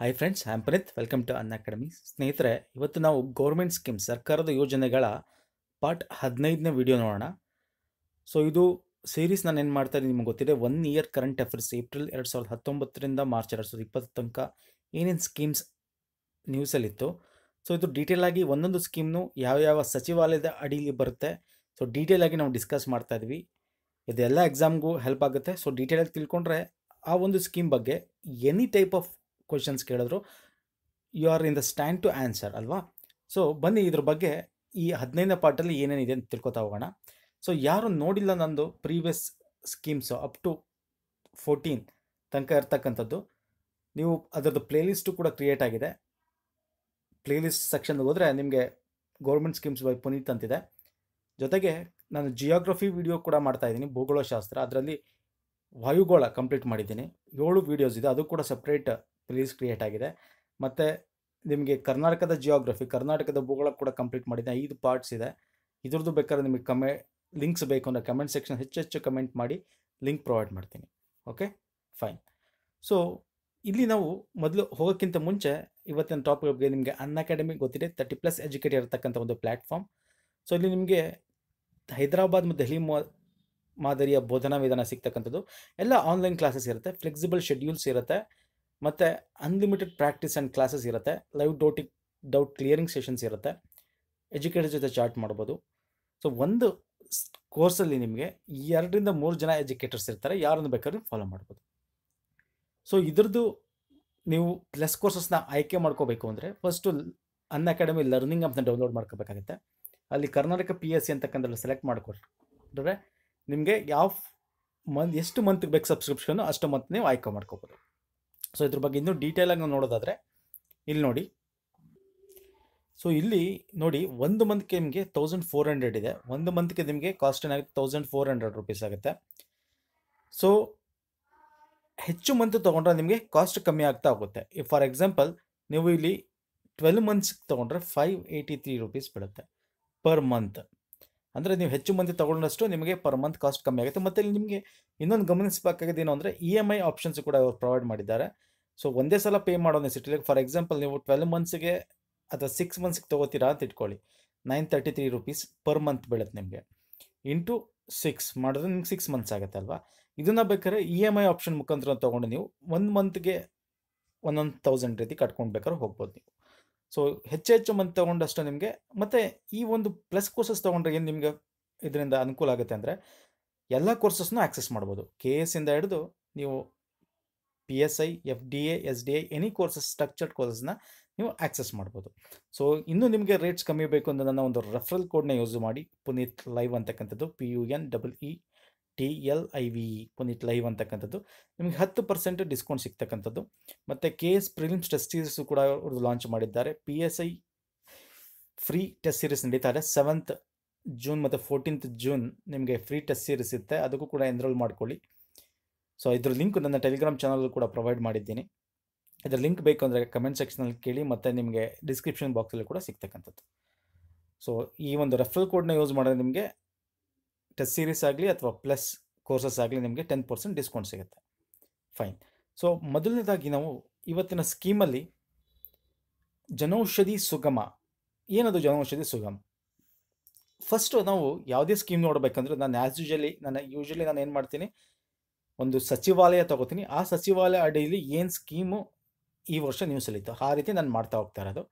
hi friends am Puneet welcome to Unacademy ಸ್ನೇಹಿತರೆ ಇವತ್ತು ನಾವು ಗೌರ್ಮೆಂಟ್ ಸ್ಕೀಮ್ ಸರ್ಕಾರದ ಯೋಜನೆಗಳ ಪಾರ್ಟ್ ಹದಿನೈದನೇ ವಿಡಿಯೋ ನೋಡೋಣ ಸೊ ಇದು ಸೀರೀಸ್ ನಾನು ಏನು ಮಾಡ್ತಾ ಇದ್ದೀನಿ ನಿಮಗೆ ಗೊತ್ತಿದೆ one year current affairs April ಎರಡು ಸಾವಿರದ ಹತ್ತೊಂಬತ್ತರಿಂದ ಮಾರ್ಚ್ ಎರಡು ಸಾವಿರದ ಇಪ್ಪತ್ತು ತನಕ ಏನೇನು ಸ್ಕೀಮ್ಸ್ ನ್ಯೂಸಲ್ಲಿತ್ತು ಸೊ ಇದು ಡೀಟೇಲ್ ಆಗಿ ಒಂದೊಂದು ಸ್ಕೀಮ್ನು ಯಾವ ಯಾವ ಸಚಿವಾಲಯದ ಅಡಿಯಲ್ಲಿ ಬರುತ್ತೆ ಸೊ ಡೀಟೇಲ್ ಆಗಿ ನಾವು ಡಿಸ್ಕಸ್ ಮಾಡ್ತಾ ಇದ್ವಿ ಇದೆಲ್ಲ ಎಕ್ಸಾಮ್ಗೂ ಹೆಲ್ಪ್ ಆಗುತ್ತೆ ಸೊ ಡೀಟೇಲಾಗಿ ತಿಳ್ಕೊಂಡ್ರೆ ಆ ಒಂದು ಸ್ಕೀಮ್ ಬಗ್ಗೆ ಎನಿ ಟೈಪ್ ಆಫ್ ಕ್ವಶನ್ಸ್ ಕೇಳಿದ್ರು you are in the stand to answer ಅಲ್ವಾ ಸೊ ಬನ್ನಿ ಇದ್ರ ಬಗ್ಗೆ ಈ ಹದಿನೈದನೇ ಪಾರ್ಟಲ್ಲಿ ಏನೇನಿದೆ ಅಂತ ತಿಳ್ಕೊತಾ ಹೋಗೋಣ ಸೊ ಯಾರು ನೋಡಿಲ್ಲ ನಂದು previous schemes up to fourteen ತನಕ ಇರ್ತಕ್ಕಂಥದ್ದು ನೀವು ಅದರದ್ದು ಪ್ಲೇಲಿಸ್ಟು ಕೂಡ ಕ್ರಿಯೇಟ್ ಆಗಿದೆ ಪ್ಲೇಲಿಸ್ಟ್ ಸೆಕ್ಷನ್ಗೆ ಹೋದರೆ ನಿಮಗೆ ಗೌರ್ಮೆಂಟ್ ಸ್ಕೀಮ್ಸ್ ಬೈ ಪುನೀತ್ ಅಂತಿದೆ ಜೊತೆಗೆ ನಾನು ಜಿಯೋಗ್ರಫಿ ವಿಡಿಯೋ ಕೂಡ ಮಾಡ್ತಾಯಿದ್ದೀನಿ ಭೂಗೋಳಶಾಸ್ತ್ರ ಅದರಲ್ಲಿ ವಾಯುಗೋಳ ಕಂಪ್ಲೀಟ್ ಮಾಡಿದ್ದೀನಿ ಏಳು ವೀಡಿಯೋಸ್ ಇದೆ ಅದು ಕೂಡ ಸಪ್ರೇಟ್ ಪ್ಲೇಸ್ ಕ್ರಿಯೇಟ್ ಆಗಿದೆ ಮತ್ತು ನಿಮಗೆ ಕರ್ನಾಟಕದ ಜಿಯೋಗ್ರಫಿ ಕರ್ನಾಟಕದ ಭೂಗೋಳ ಕೂಡ ಕಂಪ್ಲೀಟ್ ಮಾಡಿದ್ದೆ ಐದು ಪಾರ್ಟ್ಸ್ ಇದೆ ಇದ್ರದ್ದು ಬೇಕಾದ್ರೆ ನಿಮಗೆ ಕಮೆ ಲಿಂಕ್ಸ್ ಬೇಕು ಅಂದರೆ ಕಮೆಂಟ್ ಸೆಕ್ಷನ್ ಹೆಚ್ಚು ಹೆಚ್ಚು ಕಮೆಂಟ್ ಮಾಡಿ ಲಿಂಕ್ ಪ್ರೊವೈಡ್ ಮಾಡ್ತೀನಿ ಓಕೆ ಫೈನ್ ಸೊ ಇಲ್ಲಿ ನಾವು ಮೊದಲು ಹೋಗೋಕ್ಕಿಂತ ಮುಂಚೆ ಇವತ್ತಿನ ಟಾಪಿಕ್ ಬಗ್ಗೆ ನಿಮಗೆ ಅನ್ ಅಕಾಡೆಮಿ ಗೊತ್ತಿದೆ ತರ್ಟಿ ಪ್ಲಸ್ ಎಜುಕೇಟೆಡ್ ಇರತಕ್ಕಂಥ ಒಂದು ಪ್ಲ್ಯಾಟ್ಫಾರ್ಮ್ ಸೊ ಇಲ್ಲಿ ನಿಮಗೆ ಹೈದರಾಬಾದ್ ಮತ್ತು ದೆಹಲಿ ಮಾದರಿಯ ಬೋಧನಾ ವಿಧಾನ ಸಿಗ್ತಕ್ಕಂಥದ್ದು ಎಲ್ಲ ಆನ್ಲೈನ್ ಕ್ಲಾಸಸ್ ಇರುತ್ತೆ ಫ್ಲೆಕ್ಸಿಬಲ್ ಶೆಡ್ಯೂಲ್ಸ್ ಇರುತ್ತೆ ಮತ್ತು ಅನ್ಲಿಮಿಟೆಡ್ ಪ್ರಾಕ್ಟೀಸ್ ಆ್ಯಂಡ್ ಕ್ಲಾಸಸ್ ಇರುತ್ತೆ ಲೈವ್ ಡೌಟಿಕ್ ಡೌಟ್ ಕ್ಲಿಯರಿಂಗ್ ಸೆಷನ್ಸ್ ಇರುತ್ತೆ ಎಜುಕೇಟರ್ ಜೊತೆ ಚಾರ್ಟ್ ಮಾಡ್ಬೋದು ಸೊ ಒಂದು ಕೋರ್ಸಲ್ಲಿ ನಿಮಗೆ ಎರಡರಿಂದ ಮೂರು ಜನ ಎಜುಕೇಟರ್ಸ್ ಇರ್ತಾರೆ ಯಾರನ್ನು ಬೇಕಾದ್ರೂ ಫಾಲೋ ಮಾಡ್ಬೋದು ಸೊ ಇದ್ರದ್ದು ನೀವು ಪ್ಲಸ್ ಕೋರ್ಸಸ್ನ ಆಯ್ಕೆ ಮಾಡ್ಕೋಬೇಕು ಅಂದರೆ ಫಸ್ಟು ಅನ್ ಅಕಾಡೆಮಿ ಲರ್ನಿಂಗ್ ಅಂತ ಡೌನ್ಲೋಡ್ ಮಾಡ್ಕೋಬೇಕಾಗುತ್ತೆ ಅಲ್ಲಿ ಕರ್ನಾಟಕ ಪಿ ಎಸ್ ಸಿ ಅಂತಕ್ಕಂಥದ್ದು ಸೆಲೆಕ್ಟ್ ಮಾಡಿಕೊಟ್ರೆ ನಿಮಗೆ ಯಾವ ಮಂತ್ ಎಷ್ಟು ಮಂತ್ಗೆ ಬೇಕು ಸಬ್ಸ್ಕ್ರಿಪ್ಷನ್ನು ಅಷ್ಟು ಮಂತ್ ನೀವು ಆಯ್ಕೆ ಮಾಡ್ಕೋಬೋದು ಸೊ ಇದ್ರ ಬಗ್ಗೆ ಇನ್ನೂ ಡೀಟೇಲಾಗಿ ನಾವು ನೋಡೋದಾದರೆ ಇಲ್ಲಿ ನೋಡಿ ಸೊ ಇಲ್ಲಿ ನೋಡಿ ಒಂದು ಮಂತ್ಗೆ ನಿಮಗೆ ತೌಸಂಡ್ ಫೋರ್ ಹಂಡ್ರೆಡ್ ಇದೆ ಒಂದು ಮಂತ್ಗೆ ನಿಮಗೆ ಕಾಸ್ಟ್ ಏನಾಗುತ್ತೆ ತೌಸಂಡ್ ಫೋರ್ ಹಂಡ್ರೆಡ್ ರುಪೀಸ್ ಆಗುತ್ತೆ ಸೊ ಹೆಚ್ಚು ಮಂತ್ ತೊಗೊಂಡ್ರೆ ನಿಮಗೆ ಕಾಸ್ಟ್ ಕಮ್ಮಿ ಆಗ್ತಾ ಹೋಗುತ್ತೆ ಈ ಫಾರ್ ಎಕ್ಸಾಂಪಲ್ ನೀವು ಇಲ್ಲಿ ಟ್ವೆಲ್ ಮಂತ್ಸ್ಗೆ ತೊಗೊಂಡ್ರೆ ಫೈವ್ ಏಯ್ಟಿ ತ್ರೀ ರುಪೀಸ್ ಬಿಡುತ್ತೆ ಪರ್ ಮಂತ್ ಅಂದರೆ ನೀವು ಹೆಚ್ಚು ಮಂದಿ ತೊಗೊಂಡಷ್ಟು ನಿಮಗೆ ಪರ್ ಮಂತ್ ಕಾಸ್ಟ್ ಕಮ್ಮಿ ಆಗುತ್ತೆ ಮತ್ತು ಇಲ್ಲಿ ನಿಮಗೆ ಇನ್ನೊಂದು ಗಮನಿಸಬೇಕಾಗಿದೆ ಏನು ಅಂದರೆ ಇ ಎಮ್ ಐ ಆಪ್ಷನ್ಸ್ ಕೂಡ ಅವರು ಪ್ರೊವೈಡ್ ಮಾಡಿದ್ದಾರೆ ಸೊ ಒಂದೇ ಸಲ ಪೇ ಮಾಡೋ ಸಿಟಿ ಫಾರ್ ಎಕ್ಸಾಂಪಲ್ ನೀವು ಟ್ವೆಲ್ ಮಂತ್ಸ್ಗೆ ಅಥವಾ ಸಿಕ್ಸ್ ಮಂತ್ಸ್ಗೆ ತೊಗೋತೀರಾ ಅಂತ ಇಟ್ಕೊಳ್ಳಿ nine thirty three rupees per month ಬೀಳುತ್ತೆ ನಿಮಗೆ ಇಂಟು ಸಿಕ್ಸ್ ಮಾಡಿದ್ರೆ ನಿಮ್ಗೆ ಸಿಕ್ಸ್ ಮಂತ್ಸ್ ಆಗುತ್ತೆ ಅಲ್ವಾ ಇದನ್ನು ಬೇಕಾದ್ರೆ ಇ ಎಮ್ ಐ ಆಪ್ಷನ್ ಮುಖಾಂತರ ತೊಗೊಂಡು ನೀವು ಒಂದು ಮಂತ್ಗೆ ಒಂದೊಂದು ತೌಸಂಡ್ ರೀತಿ ಕಟ್ಕೊಂಡು ಬೇಕಾದ್ರೆ ಹೋಗ್ಬೋದು ನೀವು ಸೊ ಹೆಚ್ಚು ಹೆಚ್ಚು ಮಂದಿ ತೊಗೊಂಡಷ್ಟು ನಿಮಗೆ ಮತ್ತು ಈ ಒಂದು ಪ್ಲಸ್ ಕೋರ್ಸಸ್ ತೊಗೊಂಡ್ರೆ ಏನು ನಿಮಗೆ ಇದರಿಂದ ಅನುಕೂಲ ಆಗುತ್ತೆ ಅಂದರೆ ಎಲ್ಲ ಕೋರ್ಸಸ್ನೂ ಆ್ಯಕ್ಸೆಸ್ ಮಾಡ್ಬೋದು ಕೆ ಎಸ್ ಇಂದ ಹಿಡಿದು ನೀವು P S I F D A S D A any courses structured ಕೋರ್ಸಸ್ನ ನೀವು ಆ್ಯಕ್ಸೆಸ್ ಮಾಡ್ಬೋದು ಸೊ ಇನ್ನೂ ನಿಮಗೆ ರೇಟ್ಸ್ ಕಮ್ಮಿ ಬೇಕು ಅಂದರೆ ನನ್ನ ಒಂದು ರೆಫರಲ್ ಕೋಡ್ನ ಯೂಸ್ ಮಾಡಿ ಪುನೀತ್ ಲೈವ್ ಅಂತಕ್ಕಂಥದ್ದು P U N double E T L I V E it live ಅಂತಕ್ಕಂಥದ್ದು ನಿಮಗೆ ಹತ್ತು ಪರ್ಸೆಂಟ್ ಡಿಸ್ಕೌಂಟ್ ಸಿಗ್ತಕ್ಕಂಥದ್ದು ಮತ್ತು K S prelims test series ಕೂಡ ಅವರು ಲಾಂಚ್ ಮಾಡಿದ್ದಾರೆ P S I free test series ನಡೀತಾರೆ ಸೆವೆಂತ್ ಜೂನ್ ಮತ್ತು ಫೋರ್ಟೀನ್ತ್ ಜೂನ್ ನಿಮಗೆ ಫ್ರೀ ಟೆಸ್ಟ್ ಸೀರೀಸ್ ಇರುತ್ತೆ ಅದಕ್ಕೂ ಕೂಡ ಎನ್ರೋಲ್ ಮಾಡ್ಕೊಳ್ಳಿ ಸೊ ಇದ್ರ ಲಿಂಕ್ ನನ್ನ ಟೆಲಿಗ್ರಾಮ್ ಚಾನಲ್ ಕೂಡ ಪ್ರೊವೈಡ್ ಮಾಡಿದ್ದೀನಿ ಇದರ ಲಿಂಕ್ ಬೇಕು ಅಂದರೆ ಕಮೆಂಟ್ ಸೆಕ್ಷನಲ್ಲಿ ಕೇಳಿ ಮತ್ತು ನಿಮಗೆ ಡಿಸ್ಕ್ರಿಪ್ಷನ್ ಬಾಕ್ಸಲ್ಲಿ ಕೂಡ ಸಿಗ್ತಕ್ಕಂಥದ್ದು ಸೊ ಈ ಒಂದು ರೆಫರಲ್ ಕೋಡ್ನ ಯೂಸ್ ಮಾಡಿದ್ರೆ ನಿಮಗೆ ಟೆಸ್ಟ್ ಸೀರೀಸ್ ಆಗಲಿ ಅಥವಾ ಪ್ಲಸ್ ಕೋರ್ಸಸ್ ಆಗಲಿ ನಿಮಗೆ ಟೆನ್ ಪರ್ಸೆಂಟ್ ಡಿಸ್ಕೌಂಟ್ ಸಿಗುತ್ತೆ ಫೈನ್ ಸೊ ಮೊದಲನೇದಾಗಿ ನಾವು ಇವತ್ತಿನ ಸ್ಕೀಮಲ್ಲಿ ಜನೌಷಧಿ ಸುಗಮ ಏನದು ಜನೌಷಧಿ ಸುಗಮ ಫಸ್ಟು ನಾವು ಯಾವುದೇ ಸ್ಕೀಮ್ ನೋಡಬೇಕಂದ್ರೆ ನಾನು ಆ್ಯಸ್ ಯೂಶಲಿ ನಾನು ಯೂಶಲಿ ನಾನು ಏನು ಮಾಡ್ತೀನಿ ಒಂದು ಸಚಿವಾಲಯ ತಗೋತೀನಿ ಆ ಸಚಿವಾಲಯ ಅಡಿಯಲ್ಲಿ ಏನು ಸ್ಕೀಮು ಈ ವರ್ಷ ನ್ಯೂಸಲ್ಲಿತ್ತು ಆ ರೀತಿ ನಾನು ಮಾಡ್ತಾ ಹೋಗ್ತಾ ಇರೋದು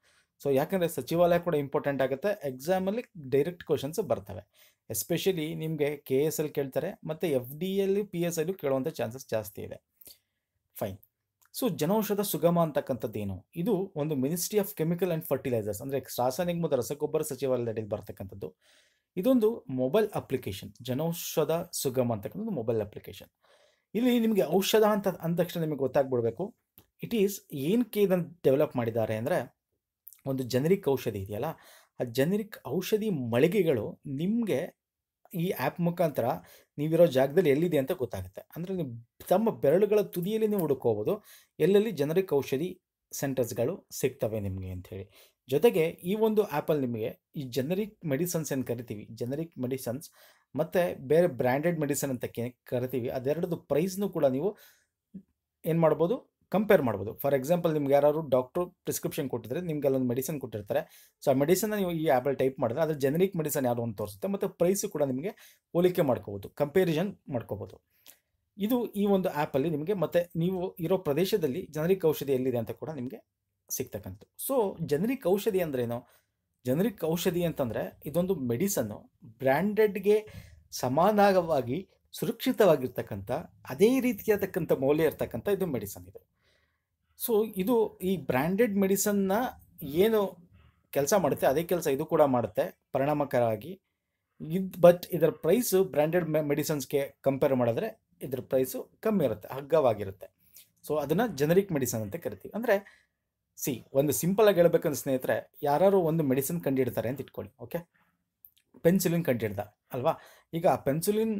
ಸೊ ಯಾಕಂದರೆ ಸಚಿವಾಲಯ ಕೂಡ ಇಂಪಾರ್ಟೆಂಟ್ ಆಗುತ್ತೆ ಎಕ್ಸಾಮಲ್ಲಿ ಡೈರೆಕ್ಟ್ ಕ್ವಶನ್ಸ್ ಬರ್ತವೆ ಎಸ್ಪೆಷಲಿ ನಿಮಗೆ ಕೆ ಎಸ್ ಎಲ್ ಕೇಳ್ತಾರೆ ಮತ್ತು ಎಫ್ ಡಿ ಎಲ್ಲಿ ಪಿ ಎಸ್ ಎಲ್ಲೂ ಕೇಳುವಂಥ ಚಾನ್ಸಸ್ ಜಾಸ್ತಿ ಇದೆ ಫೈನ್ ಸೊ ಜನೌಷಧ ಸುಗಮ ಅಂತಕ್ಕಂಥದ್ದು ಏನು ಇದು ಒಂದು ministry of chemical and fertilisers ಅಂದರೆ ರಾಸಾಯನಿಕ ಮತ್ತು ರಸಗೊಬ್ಬರ ಸಚಿವಾಲಯದಲ್ಲಿ ಬರ್ತಕ್ಕಂಥದ್ದು ಇದೊಂದು ಮೊಬೈಲ್ ಅಪ್ಲಿಕೇಶನ್ ಜನೌಷಧ ಸುಗಮ ಅಂತಕ್ಕಂಥದ್ದು ಮೊಬೈಲ್ ಅಪ್ಲಿಕೇಶನ್ ಇಲ್ಲಿ ನಿಮಗೆ ಔಷಧ ಅಂತ ಅಂದ ತಕ್ಷಣ ನಿಮಗೆ ಗೊತ್ತಾಗ್ಬಿಡ್ಬೇಕು ಇಟ್ ಈಸ್ ಏನಕ್ಕೆ ಇದನ್ನು ಡೆವಲಪ್ ಮಾಡಿದ್ದಾರೆ ಅಂದರೆ ಒಂದು ಜನರಿಕ್ ಔಷಧಿ ಇದೆಯಲ್ಲ ಆ ಜನರಿಕ್ ಔಷಧಿ ಮಳಿಗೆಗಳು ನಿಮಗೆ ಈ ಆ್ಯಪ್ ಮುಖಾಂತರ ನೀವಿರೋ ಜಾಗದಲ್ಲಿ ಎಲ್ಲಿದೆ ಅಂತ ಗೊತ್ತಾಗುತ್ತೆ ಅಂದರೆ ನೀವು ತಮ್ಮ ಬೆರಳುಗಳ ತುದಿಯಲ್ಲಿ ನೀವು ಹುಡುಕೋಬೋದು ಎಲ್ಲೆಲ್ಲಿ ಜನರಿಕ್ ಔಷಧಿ ಸೆಂಟರ್ಸ್ಗಳು ಸಿಗ್ತವೆ ನಿಮಗೆ ಅಂಥೇಳಿ ಜೊತೆಗೆ ಈ ಒಂದು ಆ್ಯಪಲ್ಲಿ ನಿಮಗೆ ಈ ಜನರಿಕ್ ಮೆಡಿಸನ್ಸ್ ಏನು ಕರಿತೀವಿ ಜನರಿಕ್ ಮೆಡಿಸನ್ಸ್ ಮತ್ತು ಬೇರೆ ಬ್ರ್ಯಾಂಡೆಡ್ ಮೆಡಿಸನ್ ಅಂತ ಕರಿತೀವಿ ಅದೆರಡದು ಪ್ರೈಸ್ನು ಕೂಡ ನೀವು ಏನು ಮಾಡ್ಬೋದು ಕಂಪೇರ್ ಮಾಡ್ಬೋದು ಫಾರ್ ಎಕ್ಸಾಂಪಲ್ ನಿಮ್ಗೆ ಯಾರು ಡಾಕ್ಟರ್ ಪ್ರಿಸ್ಕ್ರಿಪ್ಷನ್ ಕೊಟ್ಟಿದ್ರೆ ನಿಮ್ಗೆ ಅಲ್ಲೊಂದು ಮೆಡಿಸಿನ್ ಕೊಟ್ಟಿರ್ತಾರೆ ಸೊ ಆ ಮೆಡಿಸನ್ನ ನೀವು ಈ ಆ್ಯಪಲ್ಲಿ ಟೈಪ್ ಮಾಡಿದ್ರೆ ಅದ್ರ ಜನರಿಕ್ ಮೆಡಿಸನ್ ಯಾರು ಅಂತ ತೋರಿಸುತ್ತೆ ಮತ್ತು ಪ್ರೈಸು ಕೂಡ ನಿಮಗೆ ಹೋಲಿಕೆ ಮಾಡ್ಕೋಬೋದು ಕಂಪೇರಿಸನ್ ಮಾಡ್ಕೋಬೋದು ಇದು ಈ ಒಂದು ಆ್ಯಪಲ್ಲಿ ನಿಮಗೆ ಮತ್ತು ನೀವು ಇರೋ ಪ್ರದೇಶದಲ್ಲಿ ಜನರಿಕ್ ಔಷಧಿ ಎಲ್ಲಿದೆ ಅಂತ ಕೂಡ ನಿಮಗೆ ಸಿಗ್ತಕ್ಕಂಥ ಸೊ ಜನರಿಕ್ ಔಷಧಿ ಅಂದ್ರೇನು ಜನರಿಕ್ ಔಷಧಿ ಅಂತಂದರೆ ಇದೊಂದು ಮೆಡಿಸನ್ನು ಬ್ರ್ಯಾಂಡೆಡ್ಗೆ ಸಮಾನವಾಗಿ ಸುರಕ್ಷಿತವಾಗಿರ್ತಕ್ಕಂಥ ಅದೇ ರೀತಿಯಾದಕ್ಕಂಥ ಮೌಲ್ಯ ಇರ್ತಕ್ಕಂಥ ಇದು ಮೆಡಿಸನ್ ಇದು ಸೊ ಇದು ಈ ಬ್ರ್ಯಾಂಡೆಡ್ ಮೆಡಿಸನ್ನ ಏನು ಕೆಲಸ ಮಾಡುತ್ತೆ ಅದೇ ಕೆಲಸ ಇದು ಕೂಡ ಮಾಡುತ್ತೆ ಪರಿಣಾಮಕರವಾಗಿ ಇದು ಬಟ್ ಇದರ ಪ್ರೈಸು ಬ್ರ್ಯಾಂಡೆಡ್ ಮೆ ಮೆಡಿಸನ್ಸ್ಗೆ ಕಂಪೇರ್ ಮಾಡಿದ್ರೆ ಇದ್ರ ಪ್ರೈಸು ಕಮ್ಮಿ ಇರುತ್ತೆ ಹಗ್ಗವಾಗಿರುತ್ತೆ ಸೊ ಅದನ್ನು ಜನರಿಕ್ ಮೆಡಿಸನ್ ಅಂತ ಕರಿತೀವಿ ಅಂದರೆ ಸಿ ಒಂದು ಸಿಂಪಲಾಗಿ ಹೇಳ್ಬೇಕಂದ್ರೆ ಸ್ನೇಹಿತರೆ ಯಾರು ಒಂದು ಮೆಡಿಸಿನ್ ಕಂಡಿಡ್ತಾರೆ ಅಂತ ಇಟ್ಕೊಳ್ಳಿ ಓಕೆ ಪೆನ್ಸಿಲಿನ್ ಕಂಡಿಡ್ದ ಅಲ್ವಾ ಈಗ ಆ ಪೆನ್ಸಿಲಿನ್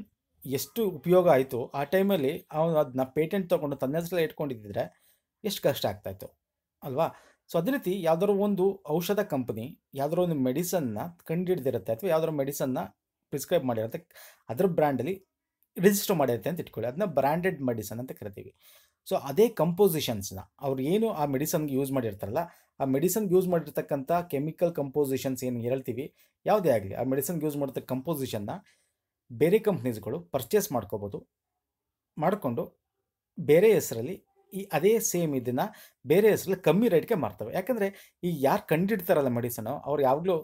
ಎಷ್ಟು ಉಪಯೋಗ ಆಯಿತು ಆ ಟೈಮಲ್ಲಿ ಅವನು ಅದನ್ನ ಪೇಟೆಂಟ್ ತೊಗೊಂಡು ತನ್ನ ಹೆಸರಲ್ಲಿ ಇಟ್ಕೊಂಡಿದ್ದರೆ ಎಷ್ಟು ಕಷ್ಟ ಆಗ್ತಾಯಿತ್ತು ಅಲ್ವಾ ಸೊ ಅದೇ ರೀತಿ ಯಾವ್ದಾದ್ರು ಒಂದು ಔಷಧ ಕಂಪನಿ ಯಾವ್ದಾರೋ ಒಂದು ಮೆಡಿಸನ್ನ ಕಂಡಿಡ್ದಿರುತ್ತೆ ಅಥವಾ ಯಾವ್ದಾರು ಮೆಡಿಸನ್ನ ಪ್ರಿಸ್ಕ್ರೈಬ್ ಮಾಡಿರುತ್ತೆ ಅದರ ಬ್ರ್ಯಾಂಡಲ್ಲಿ ರಿಜಿಸ್ಟರ್ ಮಾಡಿರುತ್ತೆ ಅಂತ ಇಟ್ಕೊಳ್ಳಿ ಅದನ್ನ ಬ್ರ್ಯಾಂಡೆಡ್ ಮೆಡಿಸನ್ ಅಂತ ಕರಿತೀವಿ ಸೊ ಅದೇ ಕಂಪೋಸಿಷನ್ಸ್ನ ಅವ್ರು ಏನು ಆ ಮೆಡಿಸನ್ಗೆ ಯೂಸ್ ಮಾಡಿರ್ತಾರಲ್ಲ ಆ ಮೆಡಿಸನ್ಗೆ ಯೂಸ್ ಮಾಡಿರ್ತಕ್ಕಂಥ ಕೆಮಿಕಲ್ ಕಂಪೋಸಿಷನ್ಸ್ ಏನು ಹೇಳ್ತೀವಿ ಯಾವುದೇ ಆಗಲಿ ಆ ಮೆಡಿಸನ್ಗೆ ಯೂಸ್ ಮಾಡಿರ್ತಕ್ಕ ಕಂಪೋಸಿಷನ್ನ ಬೇರೆ ಕಂಪ್ನೀಸ್ಗಳು ಪರ್ಚೇಸ್ ಮಾಡ್ಕೋಬೋದು ಮಾಡಿಕೊಂಡು ಬೇರೆ ಹೆಸರಲ್ಲಿ ಈ ಅದೇ ಸೇಮ್ ಇದನ್ನು ಬೇರೆ ಹೆಸರಲ್ಲಿ ಕಮ್ಮಿ ರೇಟ್ಗೆ ಮಾರ್ತವೆ ಯಾಕಂದರೆ ಈ ಯಾರು ಕಂಡಿಡ್ತಾರಲ್ಲ ಮೆಡಿಸನು ಅವ್ರು ಯಾವಾಗಲೂ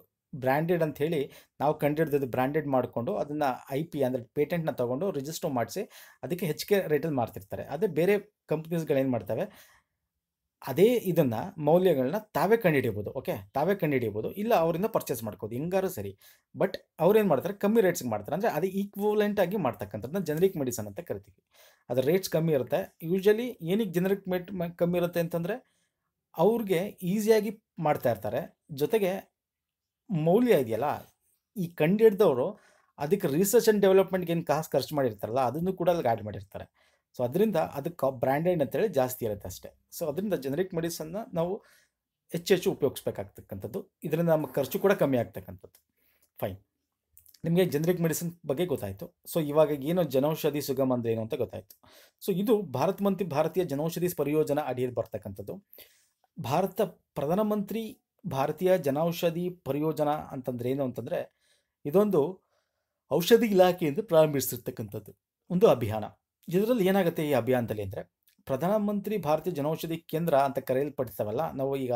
ಬ್ರ್ಯಾಂಡೆಡ್ ಅಂತ ಹೇಳಿ ನಾವು ಕಂಡಿಡ್ದದ್ದು ಬ್ರ್ಯಾಂಡೆಡ್ ಮಾಡಿಕೊಂಡು ಅದನ್ನು ಐ ಪಿ ಅಂದರೆ ಪೇಟೆಂಟ್ನ ತೊಗೊಂಡು ರಿಜಿಸ್ಟರ್ ಮಾಡಿಸಿ ಅದಕ್ಕೆ ಹೆಚ್ಚಿಗೆ ರೇಟಲ್ಲಿ ಮಾರ್ತಿರ್ತಾರೆ ಅದೇ ಬೇರೆ ಕಂಪ್ನೀಸ್ಗಳೇನು ಮಾಡ್ತವೆ ಅದೇ ಇದನ್ನು ಮೌಲ್ಯಗಳನ್ನ ತಾವೇ ಕಂಡುಹಿಡಿಬೋದು ಓಕೆ ತಾವೇ ಕಂಡುಹಿಡಿಬೋದು ಇಲ್ಲ ಅವರಿಂದ ಪರ್ಚೇಸ್ ಮಾಡ್ಕೋದು ಹಿಂಗಾರು ಸರಿ ಬಟ್ ಅವ್ರೇನು ಮಾಡ್ತಾರೆ ಕಮ್ಮಿ ರೇಟ್ಸ್ಗೆ ಮಾಡ್ತಾರೆ ಅಂದರೆ ಅದು ಈಕ್ವಲೆಂಟ್ ಆಗಿ ಮಾಡ್ತಕ್ಕಂಥದ್ದನ್ನ ಜನರಿಕ್ ಮೆಡಿಸನ್ ಅಂತ ಕರಿತೀವಿ ಅದರ ರೇಟ್ಸ್ ಕಮ್ಮಿ ಇರುತ್ತೆ ಯೂಶ್ವಲಿ ಏನಕ್ಕೆ ಜನರಿಕ್ ಮೆಟ್ ಕಮ್ಮಿ ಇರುತ್ತೆ ಅಂತಂದರೆ ಅವ್ರಿಗೆ ಈಸಿಯಾಗಿ ಮಾಡ್ತಾ ಇರ್ತಾರೆ ಜೊತೆಗೆ ಮೌಲ್ಯ ಇದೆಯಲ್ಲ ಈ ಕಂಡಿಡ್ದವರು ಅದಕ್ಕೆ ರಿಸರ್ಚ್ ಆ್ಯಂಡ್ ಡೆವಲಪ್ಮೆಂಟ್ಗೆ ಏನು ಕಾಸು ಖರ್ಚು ಮಾಡಿರ್ತಾರಲ್ಲ ಅದನ್ನು ಕೂಡ ಅಲ್ಲಿ ಆ್ಯಡ್ ಮಾಡಿರ್ತಾರೆ ಸೊ ಅದರಿಂದ ಅದಕ್ಕೆ ಬ್ರ್ಯಾಂಡೆಡ್ ಅಂತೇಳಿ ಜಾಸ್ತಿ ಇರುತ್ತೆ ಅಷ್ಟೇ ಸೊ ಅದರಿಂದ ಜನರಿಕ್ ಮೆಡಿಸನ್ನ ನಾವು ಹೆಚ್ಚು ಹೆಚ್ಚು ಉಪಯೋಗಿಸ್ಬೇಕಾಗ್ತಕ್ಕಂಥದ್ದು ಇದರಿಂದ ನಮ್ಮ ಖರ್ಚು ಕೂಡ ಕಮ್ಮಿ ಆಗ್ತಕ್ಕಂಥದ್ದು ಫೈನ್ ನಿಮಗೆ ಜನರಿಕ್ ಮೆಡಿಸಿನ್ ಬಗ್ಗೆ ಗೊತ್ತಾಯಿತು ಸೊ ಇವಾಗ ಏನು ಜನೌಷಧಿ ಸುಗಮ ಅಂದರೆ ಏನು ಅಂತ ಗೊತ್ತಾಯಿತು ಸೊ ಇದು ಭಾರತ ಮಂತ್ರಿ ಭಾರತೀಯ ಜನೌಷಧಿ ಪರಿಯೋಜನಾ ಅಡಿಯಲ್ಲಿ ಬರ್ತಕ್ಕಂಥದ್ದು ಭಾರತ ಪ್ರಧಾನಮಂತ್ರಿ ಭಾರತೀಯ ಜನೌಷಧಿ ಪರಿಯೋಜನಾ ಅಂತಂದ್ರೆ ಏನು ಅಂತಂದರೆ ಇದೊಂದು ಔಷಧಿ ಇಲಾಖೆಯಿಂದ ಪ್ರಾರಂಭಿಸಿರ್ತಕ್ಕಂಥದ್ದು ಒಂದು ಅಭಿಯಾನ ಇದರಲ್ಲಿ ಏನಾಗುತ್ತೆ ಈ ಅಭಿಯಾನದಲ್ಲಿ ಅಂದರೆ ಪ್ರಧಾನಮಂತ್ರಿ ಭಾರತೀಯ ಜನೌಷಧಿ ಕೇಂದ್ರ ಅಂತ ಕರೆಯಲ್ಪಡ್ತಾವಲ್ಲ ನಾವು ಈಗ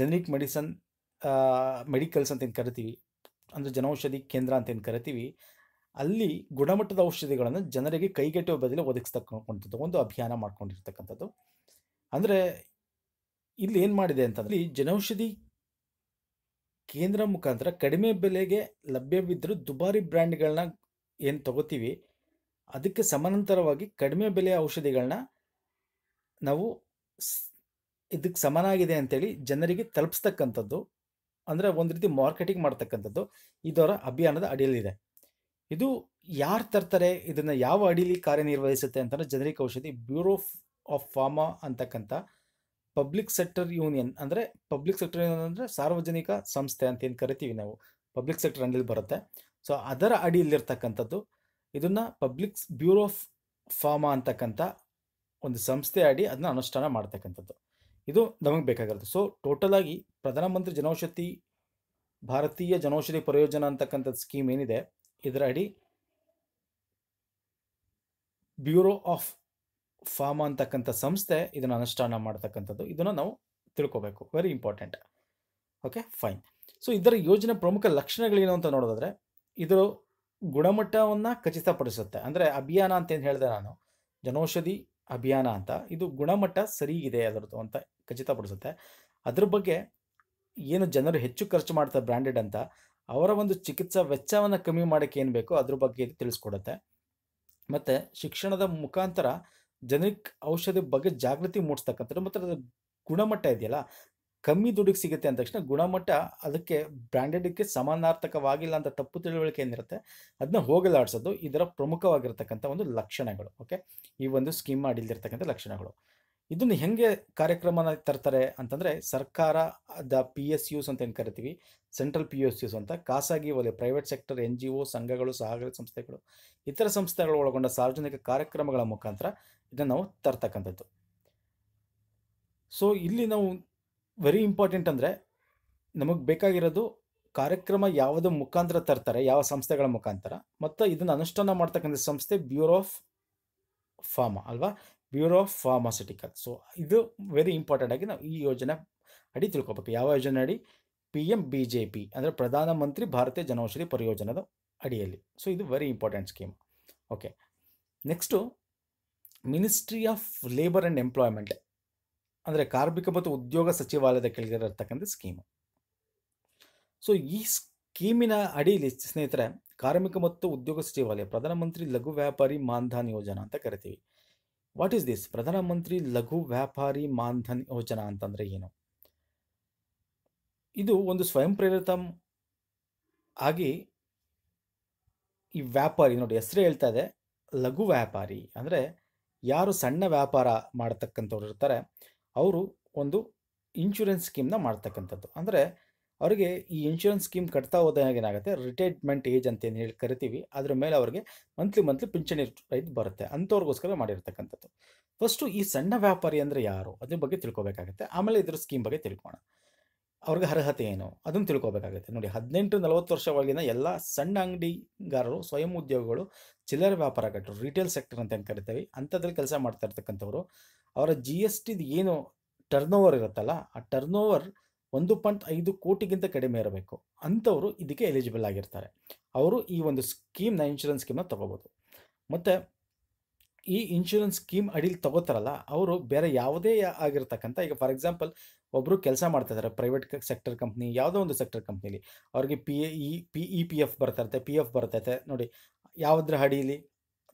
ಜನರಿಕ್ ಮೆಡಿಸನ್ ಮೆಡಿಕಲ್ಸ್ ಅಂತ ಏನು ಕರಿತೀವಿ ಅಂದರೆ ಜನೌಷಧಿ ಕೇಂದ್ರ ಅಂತ ಏನು ಕರಿತೀವಿ ಅಲ್ಲಿ ಗುಣಮಟ್ಟದ ಔಷಧಿಗಳನ್ನು ಜನರಿಗೆ ಕೈಗೆಟುವ ಬದಲು ಒದಗಿಸ್ತಕ್ಕಂಥದ್ದು ಒಂದು ಅಭಿಯಾನ ಮಾಡ್ಕೊಂಡಿರ್ತಕ್ಕಂಥದ್ದು ಅಂದರೆ ಇಲ್ಲಿ ಏನು ಮಾಡಿದೆ ಅಂತಂದರೆ ಜನೌಷಧಿ ಕೇಂದ್ರ ಮುಖಾಂತರ ಕಡಿಮೆ ಬೆಲೆಗೆ ಲಭ್ಯವಿದ್ದರೂ ದುಬಾರಿ ಬ್ರ್ಯಾಂಡ್ಗಳನ್ನ ಏನು ತಗೋತೀವಿ ಅದಕ್ಕೆ ಸಮಾನಾಂತರವಾಗಿ ಕಡಿಮೆ ಬೆಲೆಯ ಔಷಧಿಗಳನ್ನ ನಾವು ಇದಕ್ಕೆ ಸಮನಾಗಿದೆ ಅಂಥೇಳಿ ಜನರಿಗೆ ತಲುಪಿಸ್ತಕ್ಕಂಥದ್ದು ಅಂದರೆ ಒಂದು ರೀತಿ ಮಾರ್ಕೆಟಿಂಗ್ ಮಾಡ್ತಕ್ಕಂಥದ್ದು ಇದರ ಅಭಿಯಾನದ ಅಡಿಯಲ್ಲಿದೆ ಇದು ಯಾರು ತರ್ತಾರೆ ಇದನ್ನು ಯಾವ ಅಡಿಯಲ್ಲಿ ಕಾರ್ಯನಿರ್ವಹಿಸುತ್ತೆ ಅಂತಂದ್ರೆ ಜನರಿಕ್ ಔಷಧಿ ಬ್ಯೂರೋ ಆಫ್ ಫಾರ್ಮಾ ಅಂತಕ್ಕಂಥ ಪಬ್ಲಿಕ್ ಸೆಕ್ಟರ್ ಯೂನಿಯನ್ ಅಂದರೆ ಪಬ್ಲಿಕ್ ಸೆಕ್ಟರ್ ಯೂನಿಯನ್ ಅಂದರೆ ಸಾರ್ವಜನಿಕ ಸಂಸ್ಥೆ ಅಂತ ಏನು ಕರಿತೀವಿ ನಾವು ಪಬ್ಲಿಕ್ ಸೆಕ್ಟರ್ ಅಂಡಲ್ಲಿ ಬರುತ್ತೆ ಸೊ ಅದರ ಅಡಿಯಲ್ಲಿರ್ತಕ್ಕಂಥದ್ದು ಇದನ್ನು ಪಬ್ಲಿಕ್ ಬ್ಯೂರೋ ಆಫ್ ಫಾರ್ಮಾ ಅಂತಕ್ಕಂಥ ಒಂದು ಸಂಸ್ಥೆ ಅಡಿ ಅದನ್ನ ಅನುಷ್ಠಾನ ಮಾಡ್ತಕ್ಕಂಥದ್ದು ಇದು ನಮಗೆ ಬೇಕಾಗಿರುತ್ತೆ ಸೊ ಟೋಟಲ್ ಆಗಿ ಪ್ರಧಾನಮಂತ್ರಿ ಜನೌಷಧಿ ಭಾರತೀಯ ಜನೌಷಧಿ ಪ್ರಯೋಜನ ಅಂತಕ್ಕಂಥದ್ದು ಸ್ಕೀಮ್ ಏನಿದೆ ಇದರ ಅಡಿ ಬ್ಯೂರೋ ಆಫ್ ಫಾರ್ಮಾ ಅಂತಕ್ಕಂಥ ಸಂಸ್ಥೆ ಇದನ್ನು ಅನುಷ್ಠಾನ ಮಾಡ್ತಕ್ಕಂಥದ್ದು ಇದನ್ನು ನಾವು ತಿಳ್ಕೊಬೇಕು very important okay fine so ಇದರ ಯೋಜನೆ ಪ್ರಮುಖ ಲಕ್ಷಣಗಳೇನು ಅಂತ ನೋಡೋದಾದರೆ ಇದರ ಗುಣಮಟ್ಟವನ್ನು ಖಚಿತಪಡಿಸುತ್ತೆ ಅಂದರೆ ಅಭಿಯಾನ ಅಂತ ಏನು ಹೇಳಿದೆ ನಾನು ಜನೌಷಧಿ ಅಭಿಯಾನ ಅಂತ ಇದು ಗುಣಮಟ್ಟ ಸರಿ ಇದೆ ಅದರದ್ದು ಅಂತ ಖಚಿತಪಡಿಸುತ್ತೆ ಅದ್ರ ಬಗ್ಗೆ ಏನು ಜನರು ಹೆಚ್ಚು ಖರ್ಚು ಮಾಡ್ತಾರೆ ಬ್ರ್ಯಾಂಡೆಡ್ ಅಂತ ಅವರ ಒಂದು ಚಿಕಿತ್ಸಾ ವೆಚ್ಚವನ್ನು ಕಮ್ಮಿ ಮಾಡೋಕ್ಕೆ ಏನು ಬೇಕೋ ಅದ್ರ ಬಗ್ಗೆ ಇದು ತಿಳಿಸ್ಕೊಡುತ್ತೆ ಮತ್ತು ಶಿಕ್ಷಣದ ಮುಖಾಂತರ ಜನಕ್ಕೆ ಔಷಧಿ ಬಗ್ಗೆ ಜಾಗೃತಿ ಮೂಡಿಸ್ತಕ್ಕಂಥದ್ದು ಮತ್ತು ಅದರ ಗುಣಮಟ್ಟ ಇದೆಯಲ್ಲ ಕಮ್ಮಿ ದುಡ್ಡಿಗೆ ಸಿಗುತ್ತೆ ಅಂದ ತಕ್ಷಣ ಗುಣಮಟ್ಟ ಅದಕ್ಕೆ ಬ್ರ್ಯಾಂಡೆಡ್ಗೆ ಸಮಾನಾರ್ಥಕವಾಗಿಲ್ಲ ಅಂತ ತಪ್ಪು ತಿಳುವಳಿಕೆ ಏನಿರುತ್ತೆ ಅದನ್ನ ಹೋಗಲಾಡಿಸೋದು ಇದರ ಪ್ರಮುಖವಾಗಿರ್ತಕ್ಕಂಥ ಒಂದು ಲಕ್ಷಣಗಳು ಓಕೆ ಈ ಒಂದು ಸ್ಕೀಮ್ ಮಾಡಿಲ್ದಿರ್ತಕ್ಕಂಥ ಲಕ್ಷಣಗಳು ಇದನ್ನು ಹೆಂಗೆ ಕಾರ್ಯಕ್ರಮನ ತರ್ತಾರೆ ಅಂತಂದರೆ ಸರ್ಕಾರ ದ ಪಿ ಎಸ್ ಯುಸ್ ಅಂತ ಏನು ಕರಿತೀವಿ ಸೆಂಟ್ರಲ್ ಪಿ ಎಸ್ ಯುಸ್ ಅಂತ ಖಾಸಗಿ ವಲಯ private sector N G O ಸಂಘಗಳು ಸಹಕಾರ ಸಂಸ್ಥೆಗಳು ಇತರ ಸಂಸ್ಥೆಗಳು ಒಳಗೊಂಡ ಸಾರ್ವಜನಿಕ ಕಾರ್ಯಕ್ರಮಗಳ ಮುಖಾಂತರ ಇದನ್ನು ನಾವು ತರ್ತಕ್ಕಂಥದ್ದು ಸೊ ಇಲ್ಲಿ ನಾವು ವೆರಿ ಇಂಪಾರ್ಟೆಂಟ್ ಅಂದರೆ ನಮಗೆ ಬೇಕಾಗಿರೋದು ಕಾರ್ಯಕ್ರಮ ಯಾವುದು ಮುಖಾಂತರ ತರ್ತಾರೆ ಯಾವ ಸಂಸ್ಥೆಗಳ ಮುಖಾಂತರ ಮತ್ತು ಇದನ್ನು ಅನುಷ್ಠಾನ ಮಾಡ್ತಕ್ಕಂಥ ಸಂಸ್ಥೆ ಬ್ಯೂರೋ ಆಫ್ ಫಾರ್ಮಾ ಅಲ್ವಾ ಬ್ಯೂರೋ ಆಫ್ ಫಾರ್ಮಾಸ್ಯುಟಿಕಲ್ ಸೊ ಇದು ವೆರಿ ಇಂಪಾರ್ಟೆಂಟ್ ಆಗಿ ನಾವು ಈ ಯೋಜನೆ ಅಡಿ ತಿಳ್ಕೊಬೇಕು ಯಾವ ಯೋಜನೆ ಅಡಿ P M B J P ಅಂದರೆ ಪ್ರಧಾನಮಂತ್ರಿ ಭಾರತೀಯ ಜನೌಷಧಿ ಪರಿಯೋಜನದ ಅಡಿಯಲ್ಲಿ ಸೊ ಇದು very important scheme okay next ministry of labour and employment ಅಂದರೆ ಕಾರ್ಮಿಕ ಮತ್ತು ಉದ್ಯೋಗ ಸಚಿವಾಲಯದ ಕೆಳಗೆ ಇರತಕ್ಕಂಥ ಸ್ಕೀಮ್ ಸೊ ಈ ಸ್ಕೀಮಿನ ಅಡಿಯಲ್ಲಿ ಸ್ನೇಹಿತರೆ ಕಾರ್ಮಿಕ ಮತ್ತು ಉದ್ಯೋಗ ಸಚಿವಾಲಯ ಪ್ರಧಾನಮಂತ್ರಿ ಲಘು ವ್ಯಾಪಾರಿ ಮಾನ್ಧನ್ ಯೋಜನಾ ಅಂತ ಕರಿತೀವಿ ವಾಟ್ ಈಸ್ ದಿಸ್ ಪ್ರಧಾನಮಂತ್ರಿ ಲಘು ವ್ಯಾಪಾರಿ ಮಾನ್ಧನ್ ಯೋಜನಾ ಅಂತಂದರೆ ಏನು ಇದು ಒಂದು ಸ್ವಯಂ ಪ್ರೇರಿತ ಆಗಿ ಈ ವ್ಯಾಪಾರಿ ನೋಡಿ ಹೆಸರೇ ಹೇಳ್ತಾ ಇದೆ ಲಘು ವ್ಯಾಪಾರಿ ಅಂದರೆ ಯಾರು ಸಣ್ಣ ವ್ಯಾಪಾರ ಮಾಡ್ತಕ್ಕಂಥವ್ರು ಇರ್ತಾರೆ ಅವರು ಒಂದು ಇನ್ಶೂರೆನ್ಸ್ ಸ್ಕೀಮ್ನ ಮಾಡ್ತಕ್ಕಂಥದ್ದು ಅಂದರೆ ಅವರಿಗೆ ಈ ಇನ್ಶೂರೆನ್ಸ್ ಸ್ಕೀಮ್ ಕಟ್ತಾ ಹೋದಾಗ ಏನಾಗುತ್ತೆ ರಿಟೈರ್ಮೆಂಟ್ ಏಜ್ ಅಂತ ಏನು ಹೇಳಿ ಕರಿತೀವಿ ಅದ್ರ ಮೇಲೆ ಅವರಿಗೆ ಮಂತ್ಲಿ ಮಂತ್ಲಿ ಪಿಂಚಣಿ ರೈಟ್ ಬರುತ್ತೆ ಅಂಥವ್ರಿಗೋಸ್ಕರ ಮಾಡಿರ್ತಕ್ಕಂಥದ್ದು ಫಸ್ಟು ಈ ಸಣ್ಣ ವ್ಯಾಪಾರಿ ಅಂದರೆ ಯಾರು ಅದ್ರ ಬಗ್ಗೆ ತಿಳ್ಕೊಬೇಕಾಗುತ್ತೆ ಆಮೇಲೆ ಇದ್ರ ಸ್ಕೀಮ್ ಬಗ್ಗೆ ತಿಳ್ಕೋಣ ಅವ್ರಿಗೆ ಅರ್ಹತೆ ಏನು ಅದನ್ನು ತಿಳ್ಕೊಬೇಕಾಗುತ್ತೆ ನೋಡಿ ಹದಿನೆಂಟು ನಲವತ್ತು ವರ್ಷ ಒಳಗಿನ ಎಲ್ಲ ಸಣ್ಣ ಅಂಗಡಿಗಾರರು ಸ್ವಯಂ ಉದ್ಯೋಗಗಳು ಚಿಲ್ಲರೆ ಕಟ್ಟರು ರಿಟೇಲ್ ಸೆಕ್ಟರ್ ಅಂತ ಏನು ಕರಿತೀವಿ ಅಂಥದ್ರಲ್ಲಿ ಕೆಲಸ ಮಾಡ್ತಾ ಇರ್ತಕ್ಕಂಥವ್ರು ಅವರ ಜಿ ಎಸ್ ಟಿದು ಏನು ಟರ್ನ್ ಓವರ್ ಇರುತ್ತಲ್ಲ ಆ ಟರ್ನ್ ಓವರ್ ಒಂದು ಪಾಯಿಂಟ್ ಐದು ಕೋಟಿಗಿಂತ ಕಡಿಮೆ ಇರಬೇಕು ಅಂಥವರು ಇದಕ್ಕೆ ಎಲಿಜಿಬಲ್ ಆಗಿರ್ತಾರೆ ಅವರು ಈ ಒಂದು ಸ್ಕೀಮ್ನ ಇನ್ಶೂರೆನ್ಸ್ ಸ್ಕೀಮ್ನ ತೊಗೋಬೋದು ಮತ್ತು ಈ ಇನ್ಶೂರೆನ್ಸ್ ಸ್ಕೀಮ್ ಅಡಿಲಿ ತೊಗೋತಾರಲ್ಲ ಅವರು ಬೇರೆ ಯಾವುದೇ ಆಗಿರ್ತಕ್ಕಂಥ ಈಗ ಫಾರ್ ಎಕ್ಸಾಂಪಲ್ ಒಬ್ಬರು ಕೆಲಸ ಮಾಡ್ತಾ ಇದ್ದಾರೆ ಪ್ರೈವೇಟ್ ಸೆಕ್ಟರ್ ಕಂಪ್ನಿ ಯಾವುದೋ ಒಂದು ಸೆಕ್ಟರ್ ಕಂಪ್ನಿಲಿ ಅವ್ರಿಗೆ P A E P E P F ಬರ್ತಾ ಇರುತ್ತೆ ಪಿ ಎಫ್ ಬರ್ತೈತೆ ನೋಡಿ ಯಾವುದ್ರ ಅಡಿಯಲ್ಲಿ